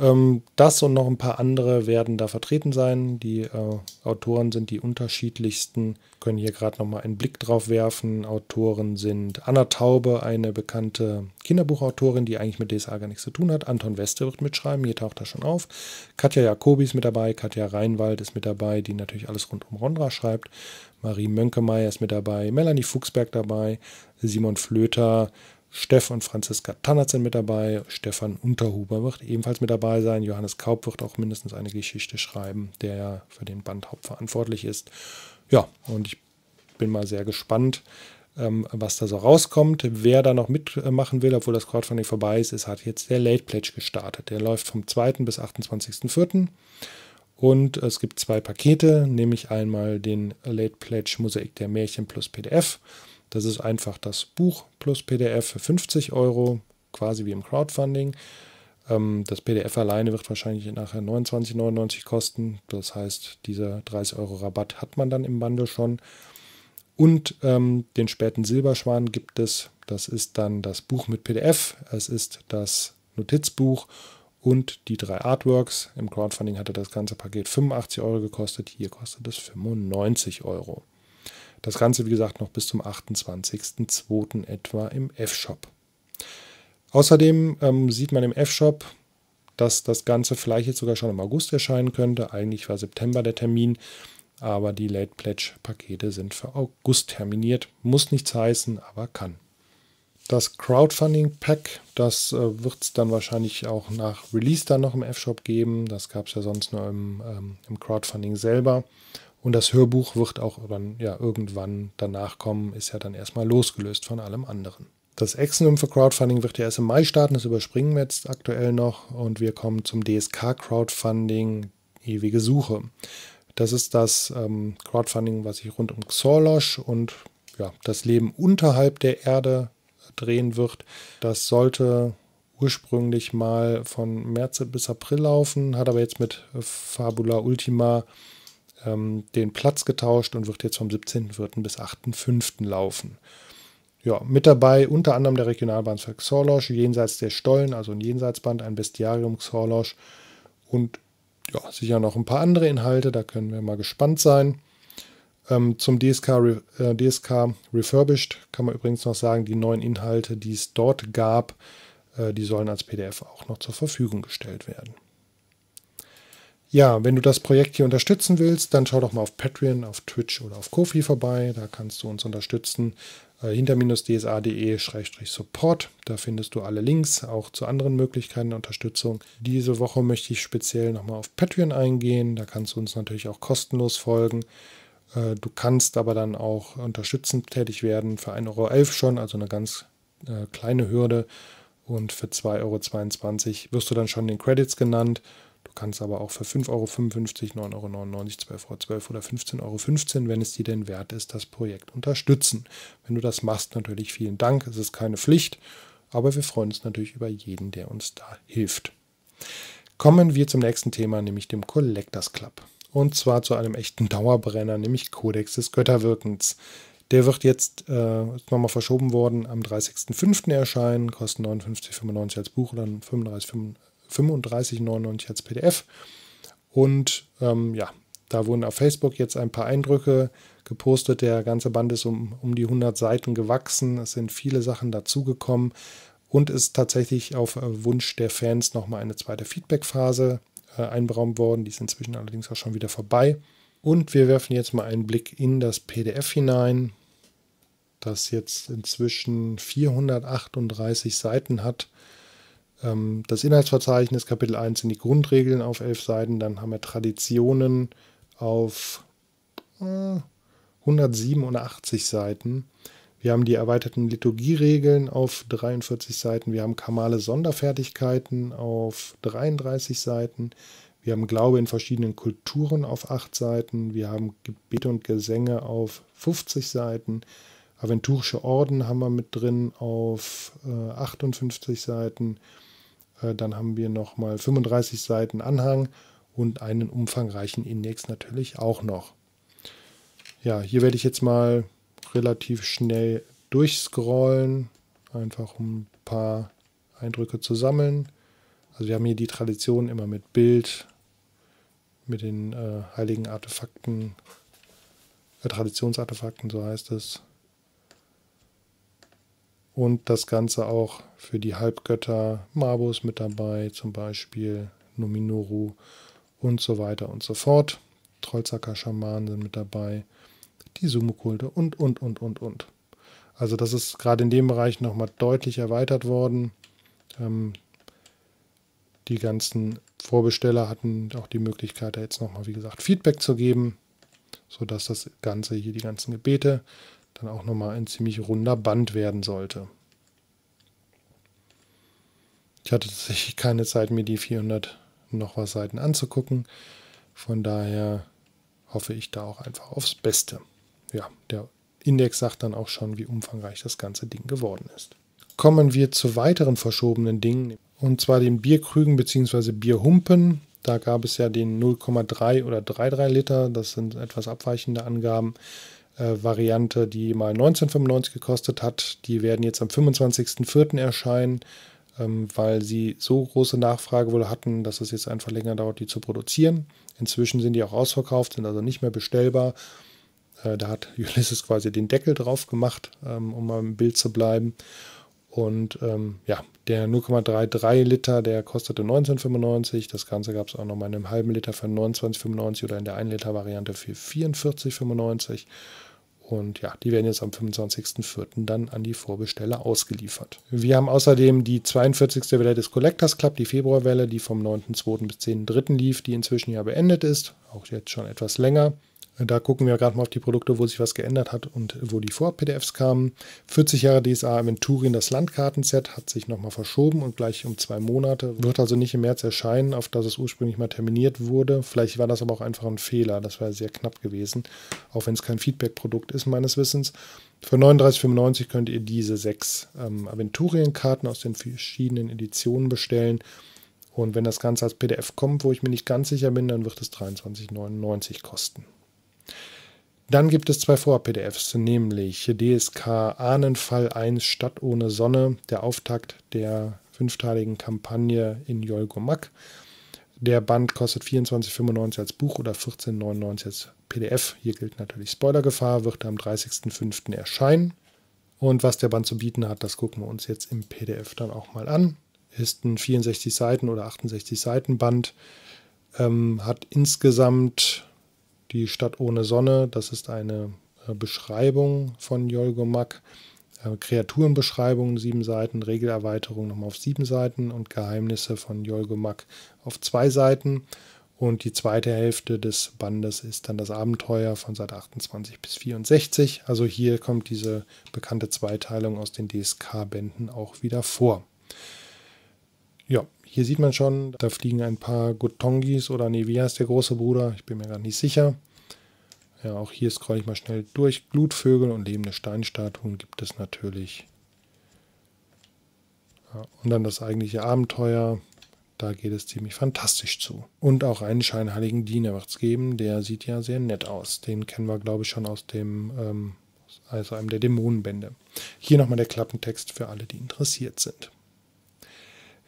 Speaker 1: Ähm, das und noch ein paar andere werden da vertreten sein. Die äh, Autoren sind die unterschiedlichsten, können hier gerade nochmal einen Blick drauf werfen. Autoren sind Anna Taube, eine bekannte Kinderbuchautorin, die eigentlich mit DSA gar nichts zu tun hat. Anton Weste wird mitschreiben, hier taucht er schon auf. Katja Jakobi ist mit dabei, Katja Reinwald ist mit dabei, die natürlich alles rund um Rondra schreibt. Marie Mönkemeyer ist mit dabei, Melanie Fuchsberg dabei, Simon Flöter, Steff und Franziska Tannert sind mit dabei. Stefan Unterhuber wird ebenfalls mit dabei sein. Johannes Kaup wird auch mindestens eine Geschichte schreiben, der ja für den Band hauptverantwortlich ist. Ja, und ich bin mal sehr gespannt, ähm, was da so rauskommt. Wer da noch mitmachen will, obwohl das Crowdfunding vorbei ist, ist, hat jetzt der Late Pledge gestartet. Der läuft vom 2. bis 28.04. Und es gibt zwei Pakete, nämlich einmal den Late Pledge Mosaik der Märchen plus PDF. Das ist einfach das Buch plus PDF für 50 Euro, quasi wie im Crowdfunding. Ähm, das PDF alleine wird wahrscheinlich nachher 29,99 kosten. Das heißt, dieser 30 Euro Rabatt hat man dann im Bundle schon. Und ähm, den späten Silberschwan gibt es. Das ist dann das Buch mit PDF. Es ist das Notizbuch und die drei Artworks. Im Crowdfunding hatte das ganze Paket 85 Euro gekostet, hier kostet es 95 Euro. Das Ganze, wie gesagt, noch bis zum 28.02. etwa im F-Shop. Außerdem ähm, sieht man im F-Shop, dass das Ganze vielleicht jetzt sogar schon im August erscheinen könnte. Eigentlich war September der Termin, aber die Late Pledge-Pakete sind für August terminiert. Muss nichts heißen, aber kann das Crowdfunding Pack, das äh, wird es dann wahrscheinlich auch nach Release dann noch im F-Shop geben. Das gab es ja sonst nur im, ähm, im, Crowdfunding selber. Und das Hörbuch wird auch dann ja irgendwann danach kommen, ist ja dann erstmal losgelöst von allem anderen. Das Exenum für Crowdfunding wird ja erst im Mai starten, das überspringen wir jetzt aktuell noch und wir kommen zum DSK Crowdfunding Ewige Suche. Das ist das ähm, Crowdfunding, was sich rund um Xorlosch und ja, das Leben unterhalb der Erde drehen wird. Das sollte ursprünglich mal von März bis April laufen, hat aber jetzt mit Fabula Ultima ähm, den Platz getauscht und wird jetzt vom 17.04. bis 8.05. laufen. Ja, mit dabei unter anderem der Regionalbahnwerk Sorlosch, jenseits der Stollen, also ein Jenseitsband, ein Bestiarium Sorlosch und ja, sicher noch ein paar andere Inhalte, da können wir mal gespannt sein. Ähm, zum DSK, äh, DSK Refurbished kann man übrigens noch sagen, die neuen Inhalte, die es dort gab, äh, die sollen als PDF auch noch zur Verfügung gestellt werden. Ja, wenn du das Projekt hier unterstützen willst, dann schau doch mal auf Patreon, auf Twitch oder auf Kofi vorbei. Da kannst du uns unterstützen. Äh, hinter-dsa.de-support. Da findest du alle Links, auch zu anderen Möglichkeiten der Unterstützung. Diese Woche möchte ich speziell nochmal auf Patreon eingehen. Da kannst du uns natürlich auch kostenlos folgen. Äh, du kannst aber dann auch unterstützend tätig werden für 1,11 Euro schon, also eine ganz äh, kleine Hürde. Und für 2,22 Euro wirst du dann schon den Credits genannt. Du kannst aber auch für 5,55 Euro, 9,99 Euro, 12,12 Euro oder 15,15 Euro, wenn es dir denn wert ist, das Projekt unterstützen. Wenn du das machst, natürlich vielen Dank. Es ist keine Pflicht, aber wir freuen uns natürlich über jeden, der uns da hilft. Kommen wir zum nächsten Thema, nämlich dem Collectors Club. Und zwar zu einem echten Dauerbrenner, nämlich Kodex des Götterwirkens. Der wird jetzt äh, nochmal verschoben worden, am 30.05. erscheinen, kostet 59,95 als Buch oder 35,99 35, als PDF. Und ähm, ja, da wurden auf Facebook jetzt ein paar Eindrücke gepostet. Der ganze Band ist um, um die 100 Seiten gewachsen. Es sind viele Sachen dazugekommen und ist tatsächlich auf äh, Wunsch der Fans nochmal eine zweite Feedbackphase äh, einberaumt worden. Die ist inzwischen allerdings auch schon wieder vorbei. Und wir werfen jetzt mal einen Blick in das PDF hinein, das jetzt inzwischen 438 Seiten hat. Ähm, das Inhaltsverzeichnis Kapitel 1 sind die Grundregeln auf 11 Seiten. Dann haben wir Traditionen auf 187 äh, Seiten. Wir haben die erweiterten Liturgieregeln auf 43 Seiten. Wir haben kamale Sonderfertigkeiten auf 33 Seiten. Wir haben Glaube in verschiedenen Kulturen auf 8 Seiten. Wir haben Gebete und Gesänge auf 50 Seiten. Aventurische Orden haben wir mit drin auf 58 äh, Seiten. Äh, dann haben wir nochmal 35 Seiten Anhang und einen umfangreichen Index natürlich auch noch. Ja, hier werde ich jetzt mal relativ schnell durchscrollen, einfach um ein paar Eindrücke zu sammeln. Also wir haben hier die Tradition immer mit Bild, mit den äh, heiligen Artefakten, äh, Traditionsartefakten, so heißt es. Und das Ganze auch für die Halbgötter Mabus mit dabei, zum Beispiel Nominoru und so weiter und so fort. trollzacker schamanen sind mit dabei die Sumo-Kulte und, und, und, und, und. Also das ist gerade in dem Bereich nochmal deutlich erweitert worden. Ähm, die ganzen Vorbesteller hatten auch die Möglichkeit, da jetzt nochmal, wie gesagt, Feedback zu geben, sodass das Ganze hier, die ganzen Gebete, dann auch nochmal ein ziemlich runder Band werden sollte. Ich hatte tatsächlich keine Zeit, mir die 400 noch was Seiten anzugucken. Von daher hoffe ich da auch einfach aufs Beste ja, der Index sagt dann auch schon, wie umfangreich das ganze Ding geworden ist. Kommen wir zu weiteren verschobenen Dingen, und zwar den Bierkrügen bzw. Bierhumpen. Da gab es ja den 0,3 oder 3,3 Liter, das sind etwas abweichende Angaben. Äh, Variante, die mal 1995 gekostet hat, die werden jetzt am 25.04. erscheinen, ähm, weil sie so große Nachfrage wohl hatten, dass es jetzt einfach länger dauert, die zu produzieren. Inzwischen sind die auch ausverkauft, sind also nicht mehr bestellbar äh, da hat Ulysses quasi den Deckel drauf gemacht, ähm, um mal im Bild zu bleiben. Und ähm, ja, der 0,33 Liter, der kostete 19,95. Das Ganze gab es auch noch mal in einem halben Liter für 29,95 oder in der 1 Liter Variante für 44,95. Und ja, die werden jetzt am 25.04. dann an die Vorbesteller ausgeliefert. Wir haben außerdem die 42. Welle des Collectors Club, die Februarwelle, die vom 9.02. bis 10.03. lief, die inzwischen ja beendet ist, auch jetzt schon etwas länger. Da gucken wir gerade mal auf die Produkte, wo sich was geändert hat und wo die Vor-PDFs kamen. 40 Jahre DSA Aventurien, das Landkartenset, hat sich nochmal verschoben und gleich um zwei Monate. Wird also nicht im März erscheinen, auf das es ursprünglich mal terminiert wurde. Vielleicht war das aber auch einfach ein Fehler. Das war sehr knapp gewesen, auch wenn es kein Feedback-Produkt ist, meines Wissens. Für 39,95 könnt ihr diese sechs ähm, Aventurienkarten aus den verschiedenen Editionen bestellen. Und wenn das Ganze als PDF kommt, wo ich mir nicht ganz sicher bin, dann wird es 23,99 kosten. Dann gibt es zwei Vor-PDFs, nämlich DSK Ahnenfall 1 Stadt ohne Sonne, der Auftakt der fünfteiligen Kampagne in Jolgomak. Der Band kostet 24,95 als Buch oder 14,99 als PDF. Hier gilt natürlich Spoilergefahr, wird am 30.05. erscheinen. Und was der Band zu bieten hat, das gucken wir uns jetzt im PDF dann auch mal an. Ist ein 64 Seiten oder 68 Seiten Band, ähm, hat insgesamt die Stadt ohne Sonne, das ist eine äh, Beschreibung von Jolgomak. Äh, Kreaturenbeschreibung sieben Seiten, Regelerweiterung nochmal auf sieben Seiten und Geheimnisse von Jolgomak auf zwei Seiten. Und die zweite Hälfte des Bandes ist dann das Abenteuer von Seit 28 bis 64. Also hier kommt diese bekannte Zweiteilung aus den DSK-Bänden auch wieder vor. Ja, hier sieht man schon, da fliegen ein paar Gotongis oder Nevia ist der große Bruder, ich bin mir gar nicht sicher. Ja, auch hier scroll ich mal schnell durch. Glutvögel und lebende Steinstatuen gibt es natürlich. Ja, und dann das eigentliche Abenteuer. Da geht es ziemlich fantastisch zu. Und auch einen scheinheiligen Diener wird es geben. Der sieht ja sehr nett aus. Den kennen wir, glaube ich, schon aus dem, ähm, also einem der Dämonenbände. Hier nochmal der Klappentext für alle, die interessiert sind.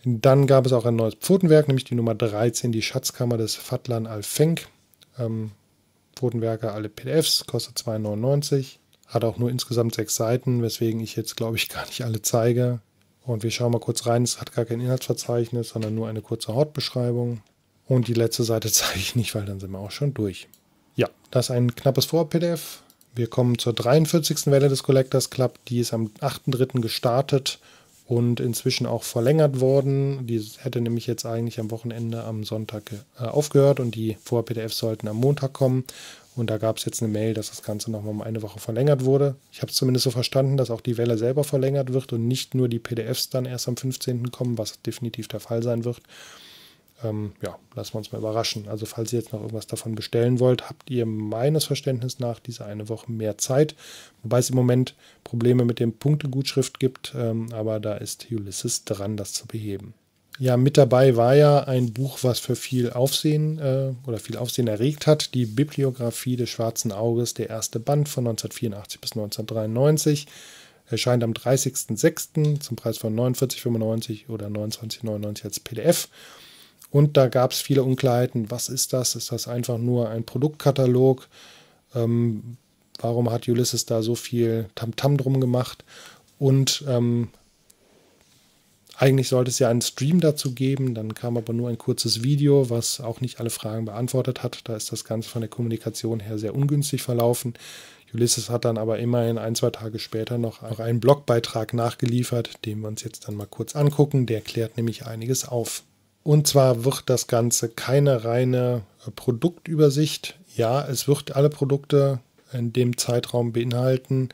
Speaker 1: Dann gab es auch ein neues Pfotenwerk, nämlich die Nummer 13, die Schatzkammer des Fatlan Al-Fenk. Ähm, Pfotenwerke, alle PDFs, kostet 2,99. Hat auch nur insgesamt sechs Seiten, weswegen ich jetzt, glaube ich, (laughs) gar nicht alle zeige. Und wir schauen mal kurz rein. Es hat gar kein Inhaltsverzeichnis, sondern nur eine kurze Hortbeschreibung. Und die letzte Seite (laughs) zeige ich nicht, weil dann sind wir auch schon durch. Ja, das ist ein knappes Vor-PDF. Wir kommen zur 43. Welle des Collectors Club. Die ist am 8.3. gestartet und inzwischen auch verlängert worden. Die hätte nämlich jetzt eigentlich am Wochenende am Sonntag äh, aufgehört und die Vor-PDFs sollten am Montag kommen. Und da gab es jetzt eine Mail, dass das Ganze nochmal um eine Woche verlängert wurde. Ich habe es zumindest so verstanden, dass auch die Welle selber verlängert wird und nicht nur die PDFs dann erst am 15. kommen, was definitiv der Fall sein wird ähm, ja, lassen wir uns mal überraschen. Also falls ihr jetzt noch irgendwas davon bestellen wollt, habt ihr meines Verständnisses nach diese eine Woche mehr Zeit. Wobei es im Moment Probleme mit dem Punktegutschrift gibt, ähm, aber da ist Ulysses dran, das zu beheben. Ja, mit dabei war ja ein Buch, was für viel Aufsehen äh, oder viel Aufsehen erregt hat, die Bibliografie des Schwarzen Auges, der erste Band von 1984 bis 1993 erscheint am 30.06. zum Preis von 49,95 oder 29,99 als PDF. Und da gab es viele Unklarheiten. Was ist das? Ist das einfach nur ein Produktkatalog? Ähm, warum hat Ulysses da so viel Tamtam -Tam drum gemacht? Und ähm, eigentlich sollte es ja einen Stream dazu geben, dann kam aber nur ein kurzes Video, was auch nicht alle Fragen beantwortet hat. Da ist das Ganze von der Kommunikation her sehr ungünstig verlaufen. Ulysses hat dann aber immerhin ein, zwei Tage später noch einen Blogbeitrag nachgeliefert, den wir uns jetzt dann mal kurz angucken. Der klärt nämlich einiges auf. Und zwar wird das Ganze keine reine äh, Produktübersicht. Ja, es wird alle Produkte in dem Zeitraum beinhalten,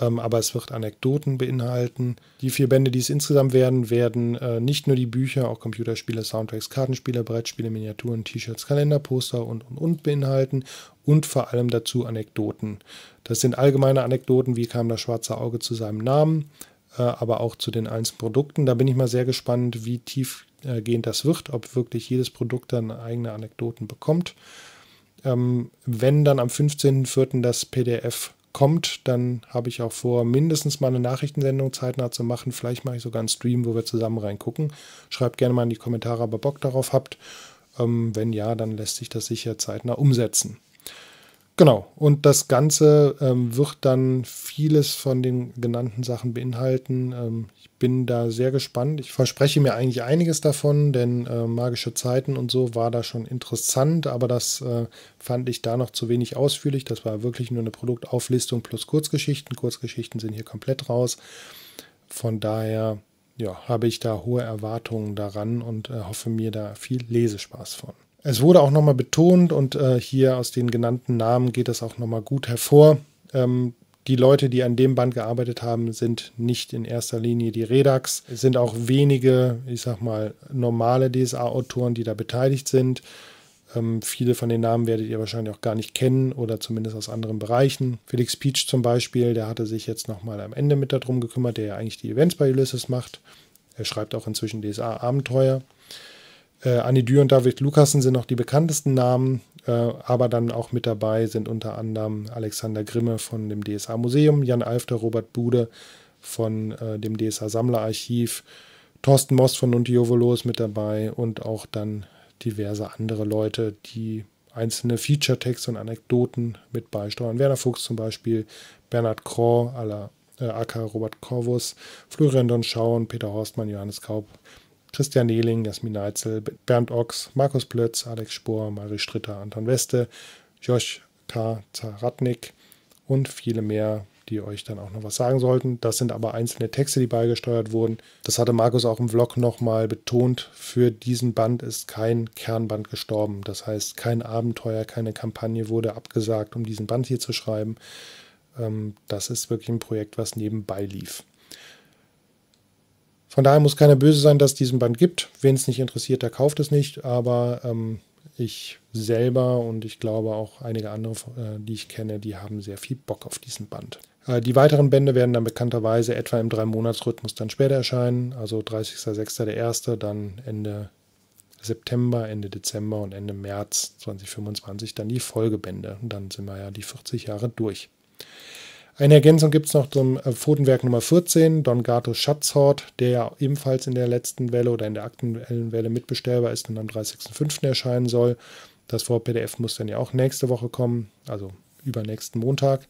Speaker 1: ähm, aber es wird Anekdoten beinhalten. Die vier Bände, die es insgesamt werden, werden äh, nicht nur die Bücher, auch Computerspiele, Soundtracks, Kartenspiele, Brettspiele, Miniaturen, T-Shirts, Kalender, Poster und, und, und beinhalten und vor allem dazu Anekdoten. Das sind allgemeine Anekdoten, wie kam das schwarze Auge zu seinem Namen, äh, aber auch zu den einzelnen Produkten. Da bin ich mal sehr gespannt, wie tief äh, gehend das wird, ob wirklich jedes Produkt dann eigene Anekdoten bekommt. Ähm, wenn dann am 15.04. das PDF kommt, dann habe ich auch vor, mindestens mal eine Nachrichtensendung zeitnah zu machen. Vielleicht mache ich sogar einen Stream, wo wir zusammen reingucken. Schreibt gerne mal in die Kommentare, ob ihr Bock darauf habt. Ähm, wenn ja, dann lässt sich das sicher zeitnah umsetzen. Genau, und das Ganze ähm, wird dann vieles von den genannten Sachen beinhalten. Ähm, ich bin da sehr gespannt. Ich verspreche mir eigentlich einiges davon, denn äh, magische Zeiten und so war da schon interessant, aber das äh, fand ich da noch zu wenig ausführlich. Das war wirklich nur eine Produktauflistung plus Kurzgeschichten. Kurzgeschichten sind hier komplett raus. Von daher ja, habe ich da hohe Erwartungen daran und äh, hoffe mir da viel Lesespaß von. Es wurde auch nochmal betont und äh, hier aus den genannten Namen geht das auch nochmal gut hervor. Ähm, die Leute, die an dem Band gearbeitet haben, sind nicht in erster Linie die Redax. Es sind auch wenige, ich sag mal, normale DSA-Autoren, die da beteiligt sind. Ähm, viele von den Namen werdet ihr wahrscheinlich auch gar nicht kennen oder zumindest aus anderen Bereichen. Felix Peach zum Beispiel, der hatte sich jetzt nochmal am Ende mit darum gekümmert, der ja eigentlich die Events bei Ulysses macht. Er schreibt auch inzwischen DSA-Abenteuer. Äh, Annie Dürr und David Lukassen sind noch die bekanntesten Namen, äh, aber dann auch mit dabei sind unter anderem Alexander Grimme von dem DSA Museum, Jan Alfter, Robert Bude von äh, dem DSA Sammlerarchiv, Thorsten Most von Nuntiovolo ist mit dabei und auch dann diverse andere Leute, die einzelne Feature-Texte und Anekdoten mit beisteuern. Werner Fuchs zum Beispiel, Bernhard Kroh, à la, äh, Acker, Robert Corvus, Florian Donschau und Peter Horstmann, Johannes Kaub, Christian Nehling, Jasmin Neitzel, Bernd Ochs, Markus Plötz, Alex Spohr, Mari Stritter, Anton Weste, Josh K. Zaratnik und viele mehr, die euch dann auch noch was sagen sollten. Das sind aber einzelne Texte, die beigesteuert wurden. Das hatte Markus auch im Vlog nochmal betont. Für diesen Band ist kein Kernband gestorben. Das heißt, kein Abenteuer, keine Kampagne wurde abgesagt, um diesen Band hier zu schreiben. Ähm, das ist wirklich ein Projekt, was nebenbei lief. Von daher muss keiner böse sein, dass es diesen Band gibt. Wen es nicht interessiert, der kauft es nicht. Aber ähm, ich selber und ich glaube auch einige andere, äh, die ich kenne, die haben sehr viel Bock auf diesen Band. Äh, die weiteren Bände werden dann bekannterweise etwa im Drei-Monats-Rhythmus dann später erscheinen. Also 30.06. der erste, dann Ende September, Ende Dezember und Ende März 2025 dann die Folgebände. Und dann sind wir ja die 40 Jahre durch. Eine Ergänzung gibt es noch zum äh, Pfotenwerk Nummer 14, Don Gato Schatzhort, der ja ebenfalls in der letzten Welle oder in der aktuellen Welle mitbestellbar ist und am 30.05. erscheinen soll. Das Vor-PDF muss dann ja auch nächste Woche kommen, also übernächsten Montag.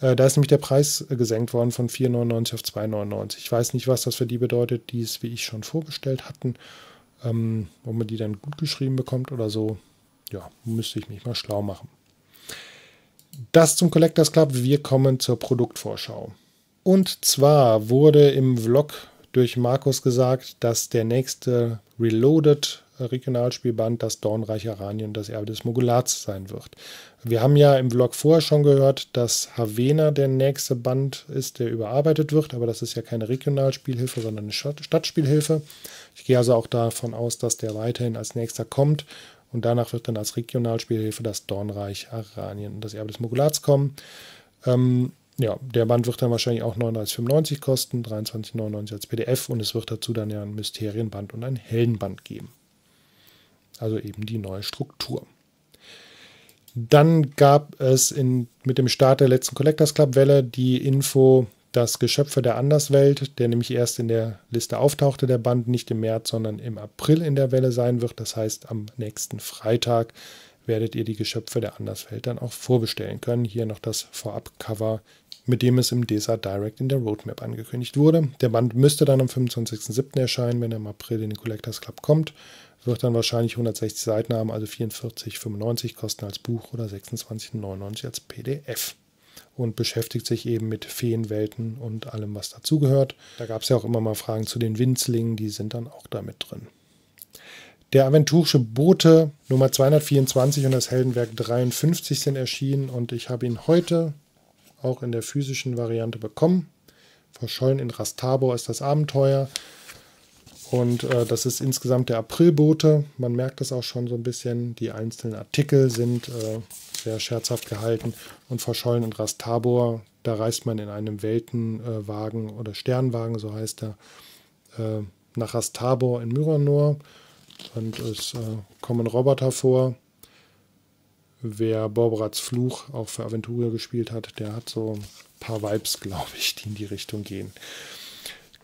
Speaker 1: Äh, da ist nämlich der Preis äh, gesenkt worden von 4,99 auf 2,99. Ich weiß nicht, was das für die bedeutet, die es wie ich schon vorgestellt hatten. Ähm, ob man die dann gut geschrieben bekommt oder so, ja, müsste ich mich mal schlau machen. Das zum Collectors Club. Wir kommen zur Produktvorschau. Und zwar wurde im Vlog durch Markus gesagt, dass der nächste Reloaded Regionalspielband das Dornreich Aranien, das Erbe des Mogulats sein wird. Wir haben ja im Vlog vorher schon gehört, dass Havena der nächste Band ist, der überarbeitet wird, aber das ist ja keine Regionalspielhilfe, sondern eine Stadtspielhilfe. Ich gehe also auch davon aus, dass der weiterhin als nächster kommt und danach wird dann als Regionalspielhilfe das Dornreich, Aranien und das Erbe des Mogulats kommen. Ähm, ja, der Band wird dann wahrscheinlich auch 39,95 kosten, 23,99 als PDF und es wird dazu dann ja ein Mysterienband und ein Heldenband geben. Also eben die neue Struktur. Dann gab es in, mit dem Start der letzten Collectors Club Welle die Info, dass Geschöpfe der Anderswelt, der nämlich erst in der Liste auftauchte, der Band nicht im März, sondern im April in der Welle sein wird. Das heißt, am nächsten Freitag werdet ihr die Geschöpfe der Anderswelt dann auch vorbestellen können. Hier noch das Vorabcover, mit dem es im DESA Direct in der Roadmap angekündigt wurde. Der Band müsste dann am 25.07. erscheinen, wenn er im April in den Collectors Club kommt. Wird dann wahrscheinlich 160 Seiten haben, also 44,95 kosten als Buch oder 26,99 als PDF und beschäftigt sich eben mit Feenwelten und allem, was dazugehört. Da gab es ja auch immer mal Fragen zu den Winzlingen, die sind dann auch damit drin. Der aventurische Bote Nummer 224 und das Heldenwerk 53 sind erschienen und ich habe ihn heute auch in der physischen Variante bekommen. Verschollen in Rastabor ist das Abenteuer. Und äh, das ist insgesamt der Aprilbote. Man merkt das auch schon so ein bisschen. Die einzelnen Artikel sind äh, sehr scherzhaft gehalten und verschollen in Rastabor. Da reist man in einem Weltenwagen oder Sternwagen, so heißt er, äh, nach Rastabor in Myronor. Und es äh, kommen Roboter vor. Wer Borberats Fluch auch für Aventuria gespielt hat, der hat so ein paar Vibes, (laughs) glaube ich, die in die Richtung gehen.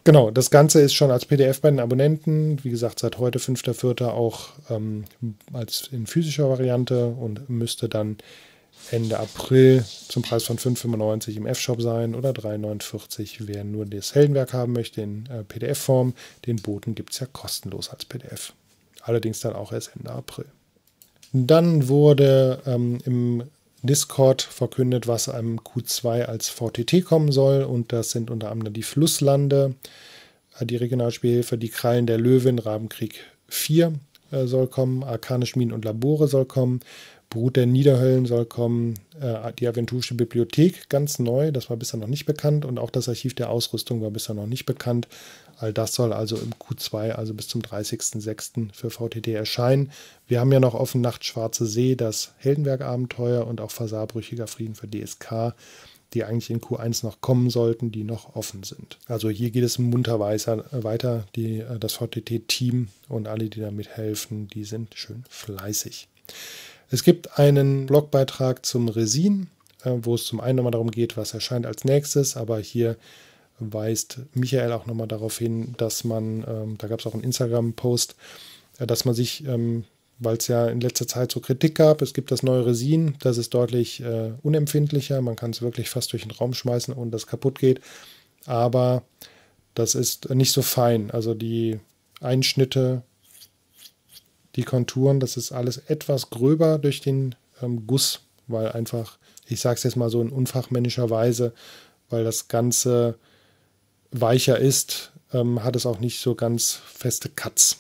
Speaker 1: Genau, das Ganze ist schon als PDF bei den Abonnenten, wie gesagt, seit heute 5.4. auch ähm, als in physischer Variante und müsste dann Ende April zum Preis von 5,95 im F-Shop sein oder 3,49, wer nur das Heldenwerk haben möchte in äh, PDF-Form. Den Boten gibt es ja kostenlos als PDF. Allerdings dann auch erst Ende April. Dann wurde ähm, im Discord verkündet, was einem Q2 als VTT kommen soll. Und das sind unter anderem die Flusslande, äh, die Regionalspielhilfe, die Krallen der Löwen, Rabenkrieg 4 äh, soll kommen, Arkanisch Minen und Labore soll kommen, Brut der Niederhöllen soll kommen, äh, die Aventurische Bibliothek ganz neu, das war bisher noch nicht bekannt und auch das Archiv der Ausrüstung war bisher noch nicht bekannt. All das soll also im Q2, also bis zum 30.06. für VTT erscheinen. Wir haben ja noch offen Nacht Schwarze See, das Heldenwerk-Abenteuer und auch Fasarbrüchiger Frieden für DSK, die eigentlich in Q1 noch kommen sollten, die noch offen sind. Also hier geht es munter äh, weiter. Die, äh, das VTT-Team und alle, die damit helfen, die sind schön fleißig. Es gibt einen Blogbeitrag zum Resin, äh, wo es zum einen nochmal darum geht, was erscheint als nächstes, aber hier weist Michael auch nochmal darauf hin, dass man, ähm, da gab es auch einen Instagram-Post, äh, dass man sich, ähm, weil es ja in letzter Zeit so Kritik gab, es gibt das neue Resin, das ist deutlich äh, unempfindlicher, man kann es wirklich fast durch den Raum schmeißen und das kaputt geht, aber das ist nicht so fein. Also die Einschnitte, die Konturen, das ist alles etwas gröber durch den ähm, Guss, weil einfach, ich sage es jetzt mal so in unfachmännischer Weise, weil das Ganze weicher ist, ähm, hat es auch nicht so ganz feste Cuts.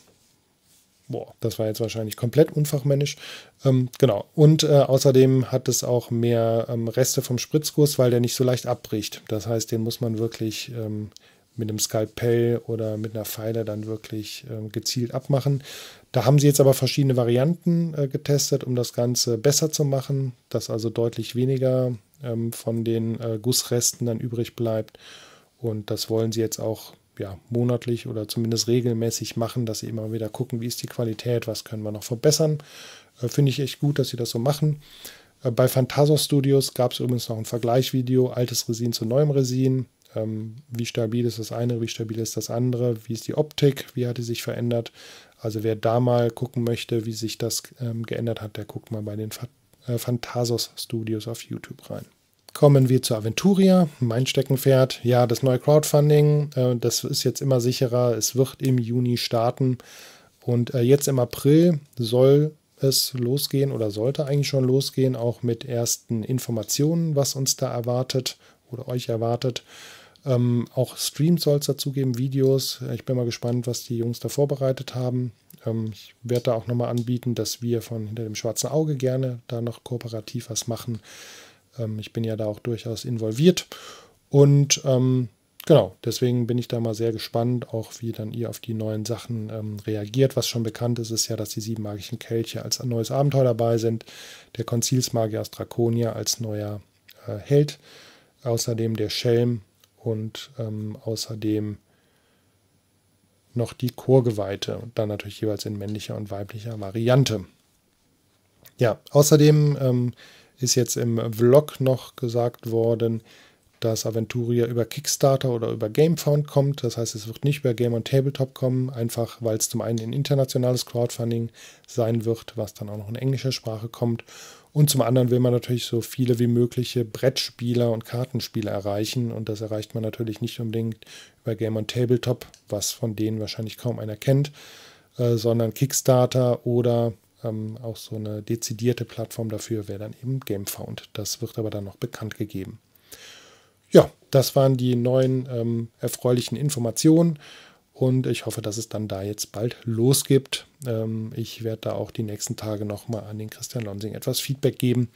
Speaker 1: Boah, das war jetzt wahrscheinlich komplett unfachmännisch. Ähm, genau. Und äh, außerdem hat es auch mehr ähm, Reste vom Spritzguss, weil der nicht so leicht abbricht. Das heißt, den muss man wirklich ähm, mit einem Skalpell oder mit einer Pfeile dann wirklich äh, gezielt abmachen. Da haben sie jetzt aber verschiedene Varianten äh, getestet, um das Ganze besser zu machen, dass also deutlich weniger ähm, von den äh, Gussresten dann übrig bleibt und das wollen sie jetzt auch ja, monatlich oder zumindest regelmäßig machen, dass sie immer wieder gucken, wie ist die Qualität, was können wir noch verbessern. Äh, Finde ich echt gut, dass sie das so machen. Äh, bei Phantasos Studios gab es übrigens noch ein Vergleichsvideo, altes Resin zu neuem Resin. Ähm, wie stabil ist das eine, wie stabil ist das andere, wie ist die Optik, wie hat die sich verändert. Also wer da mal gucken möchte, wie sich das ähm, geändert hat, der guckt mal bei den äh, Phantasos Studios auf YouTube rein. Kommen wir zu Aventuria, mein Steckenpferd. Ja, das neue Crowdfunding, äh, das ist jetzt immer sicherer. Es wird im Juni starten. Und äh, jetzt im April soll es losgehen oder sollte eigentlich schon losgehen, auch mit ersten Informationen, was uns da erwartet oder euch erwartet. Ähm, auch Streams soll es dazu geben, Videos. Äh, ich bin mal gespannt, was die Jungs da vorbereitet haben. Ähm, ich werde da auch nochmal anbieten, dass wir von hinter dem schwarzen Auge gerne da noch kooperativ was machen. Ähm, ich bin ja da auch durchaus involviert. Und ähm, genau, deswegen bin ich da mal sehr gespannt, auch wie dann ihr auf die neuen Sachen ähm, reagiert. Was schon bekannt ist, ist ja, dass die sieben magischen Kelche als neues Abenteuer dabei sind. Der Konzilsmagier aus Draconia als neuer äh, Held. Außerdem der Schelm und ähm, außerdem noch die Chorgeweihte und dann natürlich jeweils in männlicher und weiblicher Variante. Ja, außerdem ähm, ist jetzt im Vlog noch gesagt worden, dass Aventuria über Kickstarter oder über GameFound kommt. Das heißt, es wird nicht über Game on Tabletop kommen, einfach weil es zum einen ein internationales Crowdfunding sein wird, was dann auch noch in englischer Sprache kommt. Und zum anderen will man natürlich so viele wie mögliche Brettspieler und Kartenspieler erreichen. Und das erreicht man natürlich nicht unbedingt über Game on Tabletop, was von denen wahrscheinlich kaum einer kennt, äh, sondern Kickstarter oder ähm, auch so eine dezidierte Plattform dafür wäre dann eben GameFound. Das wird aber dann noch bekannt gegeben. Ja, das waren die neuen ähm, erfreulichen Informationen und ich hoffe, dass es dann da jetzt bald losgibt. Ähm, ich werde da auch die nächsten Tage nochmal an den Christian Lonsing etwas Feedback geben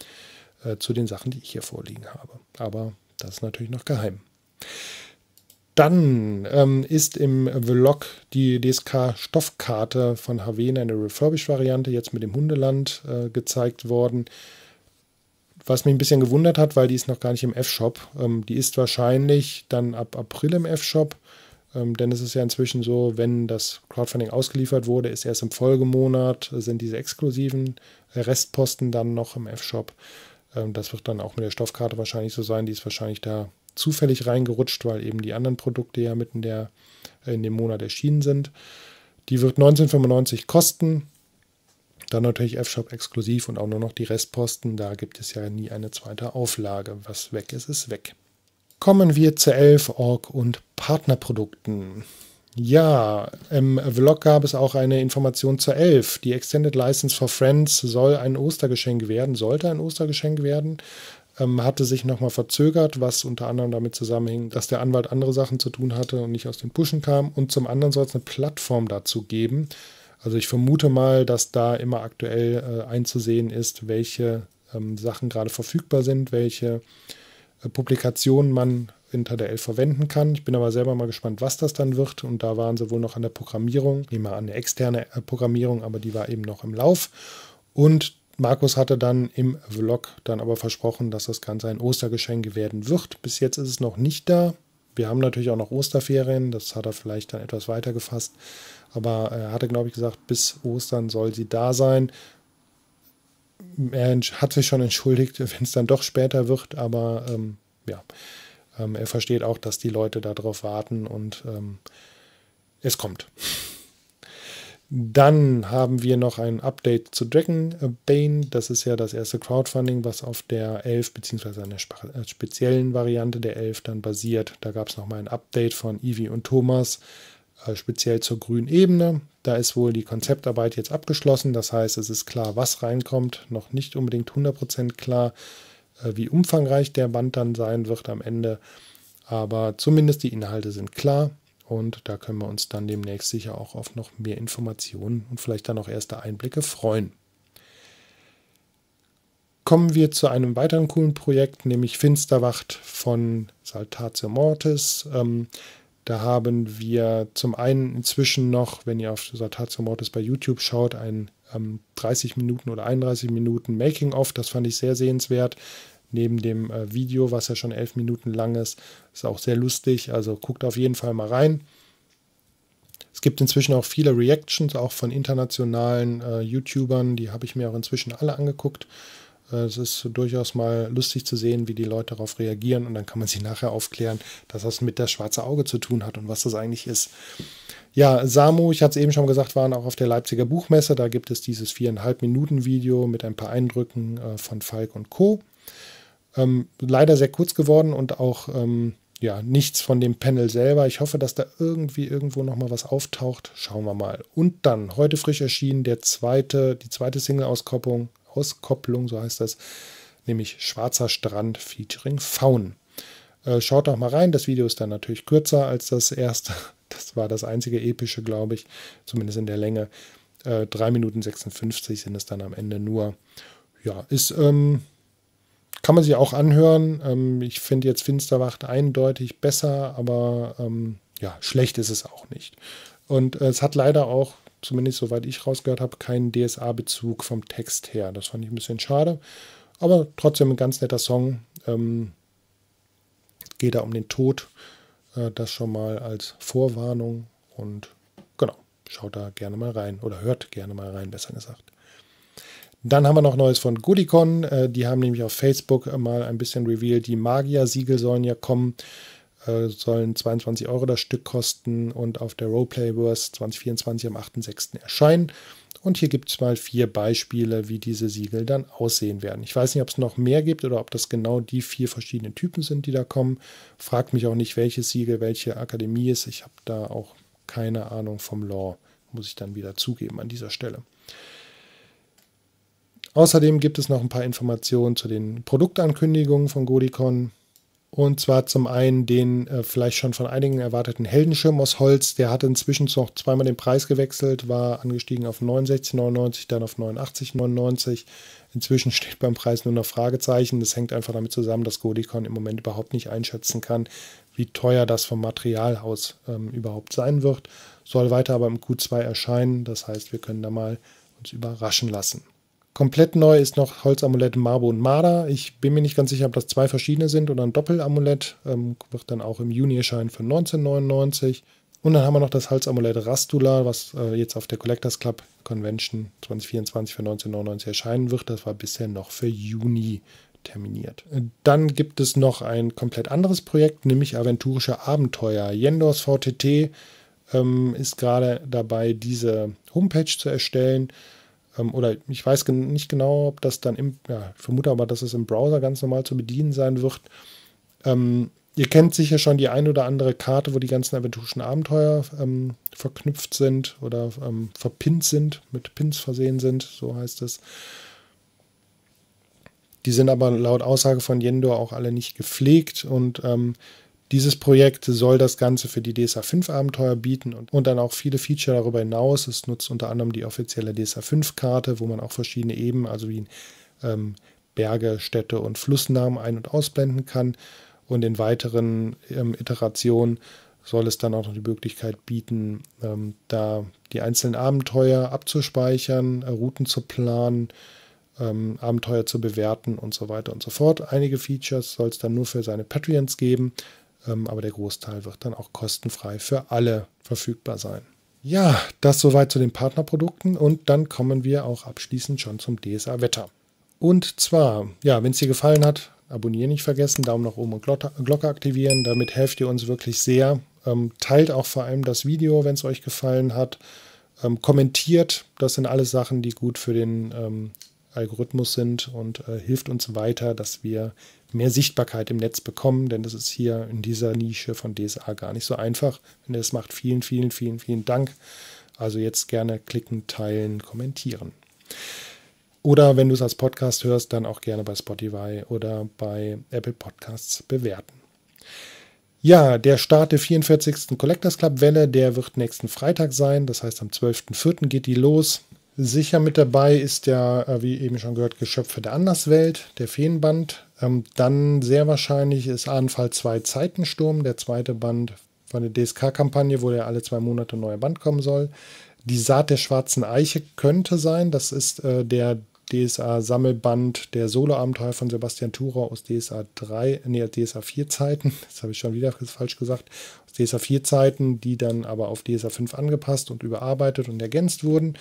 Speaker 1: äh, zu den Sachen, die ich hier vorliegen habe. Aber das ist natürlich noch geheim. Dann ähm, ist im Vlog die DSK-Stoffkarte von Havena in der Refurbished-Variante jetzt mit dem Hundeland äh, gezeigt worden. Was mich ein bisschen gewundert hat, weil die ist noch gar nicht im F-Shop. Ähm, die ist wahrscheinlich dann ab April im F-Shop. Ähm, denn es ist ja inzwischen so, wenn das Crowdfunding ausgeliefert wurde, ist erst im Folgemonat, sind diese exklusiven Restposten dann noch im F-Shop. Ähm, das wird dann auch mit der Stoffkarte wahrscheinlich so sein. Die ist wahrscheinlich da zufällig reingerutscht, weil eben die anderen Produkte ja mitten der, äh, in dem Monat erschienen sind. Die wird 19,95 kosten. Dann natürlich F-Shop exklusiv und auch nur noch die Restposten. Da gibt es ja nie eine zweite Auflage. Was weg ist, ist weg. Kommen wir zu 11 Org und Partnerprodukten. Ja, im Vlog gab es auch eine Information zur 11. Die Extended License for Friends soll ein Ostergeschenk werden, sollte ein Ostergeschenk werden ähm, hatte sich nochmal verzögert, was unter anderem damit zusammenhing, dass der Anwalt andere Sachen zu tun hatte und nicht aus den Pushen kam. Und zum anderen soll es eine Plattform dazu geben. Also ich vermute mal, dass da immer aktuell äh, einzusehen ist, welche ähm, Sachen gerade verfügbar sind, welche äh, Publikationen man hinter der L verwenden kann. Ich bin aber selber mal gespannt, was das dann wird. Und da waren sie wohl noch an der Programmierung, nehmen wir an, eine externe äh, Programmierung, aber die war eben noch im Lauf. Und Markus hatte dann im Vlog dann aber versprochen, dass das Ganze ein Ostergeschenk werden wird. Bis jetzt ist es noch nicht da. Wir haben natürlich auch noch Osterferien, das hat er vielleicht dann etwas weiter gefasst. Aber er hatte, glaube ich, gesagt, bis Ostern soll sie da sein. Er hat sich schon entschuldigt, (laughs) wenn es dann doch später wird, aber ähm, ja, ähm, er versteht auch, dass die Leute darauf warten und ähm, es kommt. Dann haben wir noch ein Update zu Dragon Bane. Das ist ja das erste Crowdfunding, was auf der 11 bzw. einer speziellen Variante der 11 dann basiert. Da gab es nochmal ein Update von Ivy und Thomas, äh, speziell zur grünen Ebene. Da ist wohl die Konzeptarbeit jetzt abgeschlossen. Das heißt, es ist klar, was reinkommt. Noch nicht unbedingt 100% klar, äh, wie umfangreich der Band dann sein wird am Ende. Aber zumindest die Inhalte sind klar. Und da können wir uns dann demnächst sicher auch auf noch mehr Informationen und vielleicht dann auch erste Einblicke freuen. Kommen wir zu einem weiteren coolen Projekt, nämlich Finsterwacht von Saltatio Mortis. Ähm, da haben wir zum einen inzwischen noch, wenn ihr auf Saltatio Mortis bei YouTube schaut, ein ähm, 30 Minuten oder 31 Minuten Making-of. Das fand ich sehr sehenswert neben dem äh, Video, was ja schon elf Minuten lang ist. Ist auch sehr lustig, also guckt auf jeden Fall mal rein. Es gibt inzwischen auch viele Reactions, auch von internationalen äh, YouTubern. Die habe ich mir auch inzwischen alle angeguckt. Äh, es ist durchaus mal lustig zu sehen, wie die Leute darauf reagieren. Und dann kann man sich nachher aufklären, dass das mit der schwarze Auge zu tun hat und was das eigentlich ist. Ja, Samu, ich hatte es eben schon gesagt, waren auch auf der Leipziger Buchmesse. Da gibt es dieses viereinhalb Minuten Video mit ein paar Eindrücken äh, von Falk und Co. Ähm, leider sehr kurz geworden und auch ähm, ja, nichts von dem Panel selber. Ich hoffe, dass da irgendwie irgendwo nochmal was auftaucht. Schauen wir mal. Und dann, heute frisch erschienen, der zweite, die zweite Single-Auskopplung, Auskopplung, so heißt das, nämlich Schwarzer Strand featuring Faun. Äh, schaut doch mal rein, das Video ist dann natürlich kürzer als das erste. (laughs) Das war das einzige epische, glaube ich, zumindest in der Länge. Äh, 3 Minuten 56 sind es dann am Ende nur. Ja, ist ähm, kann man sich auch anhören. Ähm, ich finde jetzt Finsterwacht eindeutig besser, aber ähm, ja, schlecht ist es auch nicht. Und äh, es hat leider auch, zumindest soweit ich rausgehört habe, keinen DSA-Bezug vom Text her. Das fand ich ein bisschen schade. Aber trotzdem ein ganz netter Song. Ähm, geht da um den Tod. Äh, das schon mal als Vorwarnung. Und genau, schaut da gerne mal rein. Oder hört gerne mal rein, besser gesagt. Dann haben wir noch Neues von Goodicon. Äh, die haben nämlich auf Facebook mal ein bisschen revealed, die Magier-Siegel sollen ja kommen äh, sollen 22 Euro das Stück kosten und auf der Roleplay-Wurst 2024 am 8.6. erscheinen. Und hier gibt es mal vier Beispiele, wie diese Siegel dann aussehen werden. Ich weiß nicht, ob es noch mehr gibt oder ob das genau die vier verschiedenen Typen sind, die da kommen. Fragt mich auch nicht, welches Siegel welche Akademie ist. Ich habe da auch keine Ahnung vom Lore, muss ich dann wieder zugeben an dieser Stelle. Außerdem gibt es noch ein paar Informationen zu den Produktankündigungen von Godicon. Und zwar zum einen den äh, vielleicht schon von einigen erwarteten Heldenschirm aus Holz. Der hat inzwischen noch zweimal den Preis gewechselt, war angestiegen auf 69,99, dann auf 89,99. Inzwischen (laughs) steht beim Preis nur noch Fragezeichen. Das hängt einfach damit zusammen, dass Godicon im Moment überhaupt nicht einschätzen kann, wie teuer das vom Material aus ähm, überhaupt sein wird. Soll weiter aber im Q2 erscheinen. Das heißt, wir können da mal uns überraschen lassen. Komplett neu ist noch Holzamulett Marbo und Marder. Ich bin mir nicht ganz sicher, ob das zwei verschiedene sind oder ein Doppelamulett. Ähm, wird dann auch im Juni erscheinen für 1999. Und dann haben wir noch das Halsamulett Rastula, was äh, jetzt auf der Collectors Club Convention 2024 für 1999 erscheinen wird. Das war bisher noch für Juni terminiert. Äh, dann gibt es noch ein komplett anderes Projekt, nämlich Aventurische Abenteuer. Yendors VTT ähm, ist gerade dabei, diese Homepage zu erstellen. Ähm, oder ich weiß gen nicht genau, ob das dann im, ja, ich vermute aber, dass es im Browser ganz normal zu bedienen sein wird. Ähm, ihr kennt sicher schon die ein oder andere Karte, wo die ganzen aventurischen Abenteuer ähm, verknüpft sind oder ähm, verpinnt sind, mit Pins versehen sind, so heißt es. Die sind aber laut Aussage von Yendo auch alle nicht gepflegt und ähm, dieses Projekt soll das Ganze für die DSA 5 Abenteuer bieten und, und, dann auch viele Feature darüber hinaus. Es nutzt unter anderem die offizielle DSA 5 Karte, wo man auch verschiedene Ebenen, also wie ähm, Berge, Städte und Flussnamen ein- und ausblenden kann. Und in weiteren ähm, Iterationen soll es dann auch noch die Möglichkeit bieten, ähm, da die einzelnen Abenteuer abzuspeichern, äh, Routen zu planen, ähm, Abenteuer zu bewerten und so weiter und so fort. Einige Features soll es dann nur für seine Patreons geben. Ähm, aber der Großteil wird dann auch kostenfrei für alle verfügbar sein. Ja, das soweit zu den Partnerprodukten und dann kommen wir auch abschließend schon zum DSA Wetter. Und zwar, ja, wenn es dir gefallen hat, abonnieren nicht vergessen, Daumen nach oben und Glocke aktivieren, damit helft ihr uns wirklich sehr. Ähm, teilt auch vor allem das Video, wenn es euch gefallen hat. Ähm, kommentiert, das sind alles Sachen, die gut für den Algorithmus sind und äh, hilft uns weiter, dass wir mehr Sichtbarkeit im Netz bekommen, denn das ist hier in dieser Nische von DSA gar nicht so einfach. Wenn ihr das macht, vielen, vielen, vielen, vielen Dank. Also jetzt gerne klicken, teilen, kommentieren. Oder wenn du es als Podcast hörst, dann auch gerne bei Spotify oder bei Apple Podcasts bewerten. Ja, der Start der 44. Collectors Club Welle, der wird nächsten Freitag sein. Das heißt, am 12.04. geht die los. Sicher mit dabei ist ja, äh, wie eben schon gehört, Geschöpfe der Anderswelt, der Feenband, ähm, dann sehr wahrscheinlich ist Anfall 2 Zeitensturm, der zweite Band von der DSK-Kampagne, wo ja alle zwei Monate ein neuer Band kommen soll. Die Saat der schwarzen Eiche könnte sein. Das ist äh, der DSA-Sammelband der Solo-Abenteuer von Sebastian Thurer aus DSA 3, nee, DSA 4 Zeiten, (laughs) das habe ich schon wieder falsch gesagt, aus DSA 4 Zeiten, die dann aber auf DSA 5 angepasst und überarbeitet und ergänzt wurden.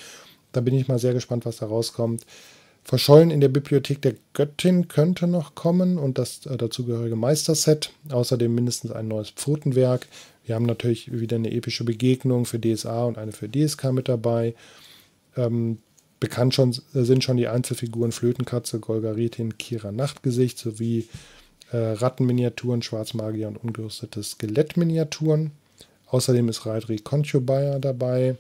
Speaker 1: Da bin ich mal sehr gespannt, was da rauskommt. Verschollen in der Bibliothek der Göttin könnte noch kommen und das äh, dazugehörige Meisterset. Außerdem mindestens ein neues Pfotenwerk. Wir haben natürlich wieder eine epische Begegnung für DSA und eine für DSK mit dabei. Ähm, bekannt schon, äh, sind schon die Einzelfiguren Flötenkatze, Golgaritin, Kira Nachtgesicht sowie äh, Rattenminiaturen, Schwarzmagier und ungerüstete Skelettminiaturen. Außerdem ist Raidri Conchobayer dabei.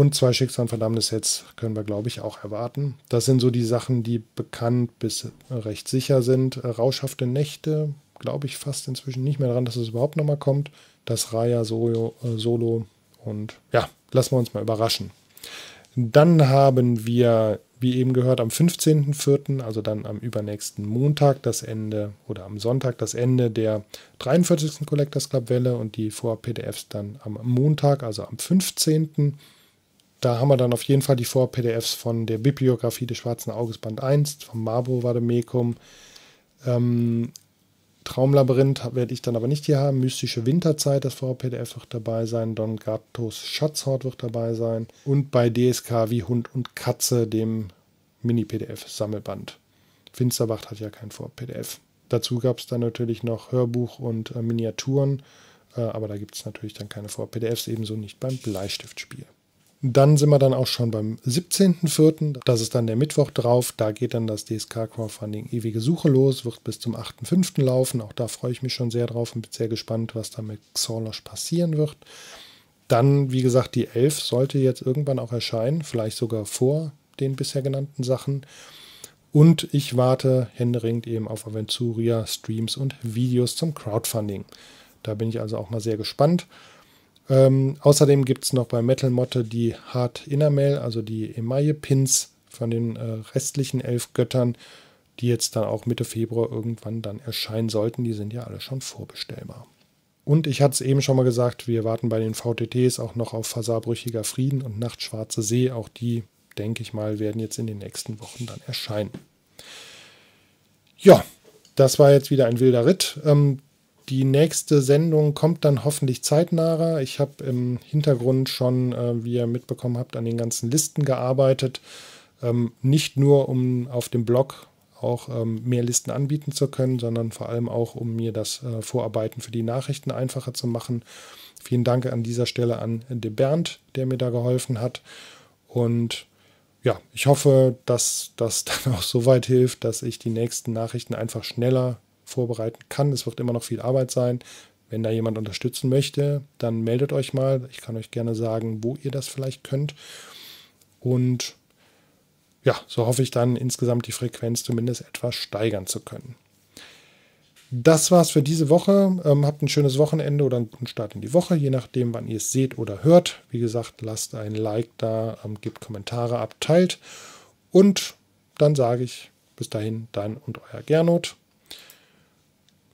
Speaker 1: Und zwei Schicksal und verdammte Sets können wir, glaube ich, auch erwarten. Das sind so die Sachen, die bekannt bis recht sicher sind. Rauschhafte Nächte, glaube ich, fast inzwischen nicht mehr dran, dass es überhaupt nochmal kommt. Das Raya Solo, äh, Solo. Und ja, lassen wir uns mal überraschen. Dann haben wir, wie eben gehört, am 15.04., also dann am übernächsten Montag das Ende oder am Sonntag das Ende der 43. Collectors Club Welle und die Vor-PDFs dann am Montag, also am 15 da haben wir dann auf jeden Fall die Vor-PDFs von der Bibliografie des Schwarzen Auges Band 1, vom Marbo Vademekum. Ähm, Traumlabyrinth werde ich dann aber nicht hier haben. Mystische Winterzeit, das Vor-PDF wird dabei sein. Don Gatos Schatzhort wird dabei sein. Und bei DSK wie Hund und Katze, dem Mini-PDF-Sammelband. Finsterwacht hat ja kein Vor-PDF. Dazu gab es dann natürlich noch Hörbuch und äh, Miniaturen. Äh, aber da gibt es natürlich dann keine Vor-PDFs, ebenso nicht beim Bleistiftspiel. Dann sind wir dann auch schon beim 17.04. Das ist dann der Mittwoch drauf. Da geht dann das DSK Crowdfunding Ewige Suche los, wird bis zum 8.05. laufen. Auch da freue ich mich schon sehr drauf und bin sehr gespannt, was da mit Xorlosch passieren wird. Dann, wie gesagt, die 11 sollte jetzt irgendwann auch erscheinen, vielleicht sogar vor den bisher genannten Sachen. Und ich warte händeringend eben auf Aventuria, Streams und Videos zum Crowdfunding. Da bin ich also auch mal sehr gespannt. Ähm, außerdem gibt es noch bei Metal Motte die Hard Inner Mail, also die Emaille Pins von den äh, restlichen elf Göttern, die jetzt dann auch Mitte Februar irgendwann dann erscheinen sollten. Die sind ja alle schon vorbestellbar. Und ich hatte es eben schon mal gesagt, wir warten bei den VTTs auch noch auf Faserbrüchiger Frieden und Nachtschwarze See. Auch die, denke ich mal, werden jetzt in den nächsten Wochen dann erscheinen. Ja, das war jetzt wieder ein wilder Ritt. Ähm, die nächste Sendung kommt dann hoffentlich zeitnaher. Ich habe im Hintergrund schon, äh, wie ihr mitbekommen habt, an den ganzen Listen gearbeitet. Ähm, nicht nur, um auf dem Blog auch ähm, mehr Listen anbieten zu können, sondern vor allem auch, um mir das äh, Vorarbeiten für die Nachrichten einfacher zu machen. Vielen Dank an dieser Stelle an De Bernd, der mir da geholfen hat. Und ja, ich hoffe, dass das (laughs) dann auch so weit hilft, dass ich die nächsten Nachrichten einfach schneller vorbereiten kann. Es wird immer noch viel Arbeit sein. Wenn da jemand unterstützen möchte, dann meldet euch mal. Ich kann euch gerne sagen, wo ihr das vielleicht könnt. Und ja, so hoffe ich dann insgesamt die Frequenz zumindest etwas steigern zu können. Das war's für diese Woche. Ähm, habt ein schönes Wochenende oder einen guten Start in die Woche, je nachdem, wann ihr es seht oder hört. Wie gesagt, lasst ein Like da, ähm, gebt Kommentare ab, teilt. Und dann sage ich bis dahin, dein und euer Gernot.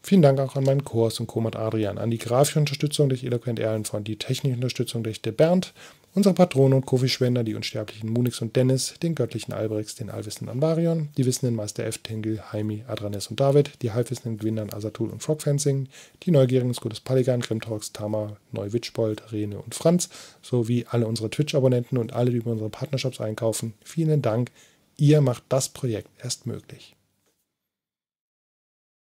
Speaker 1: Vielen Dank auch an meinen Kurs und Komat Adrian, an die grafische Unterstützung durch Eloquent Erlen von die technische Unterstützung durch De Bernd, unsere Patronen und Kofi-Spender, die unsterblichen Munix und Dennis, den göttlichen Albrechts, den allwissenden Ambarion, die wissenden Meister F, Tengel, Heimi, Adranes und David, die halbwissenden Gewinnern Asatul und Frogfencing, die Neugierigen des Gutes Paligan, Grimtorx, Tama, Neuwitschbold, Rene und Franz, sowie alle unsere Twitch-Abonnenten und alle, die über unsere Partnerships einkaufen. Vielen Dank, ihr macht das Projekt erst möglich.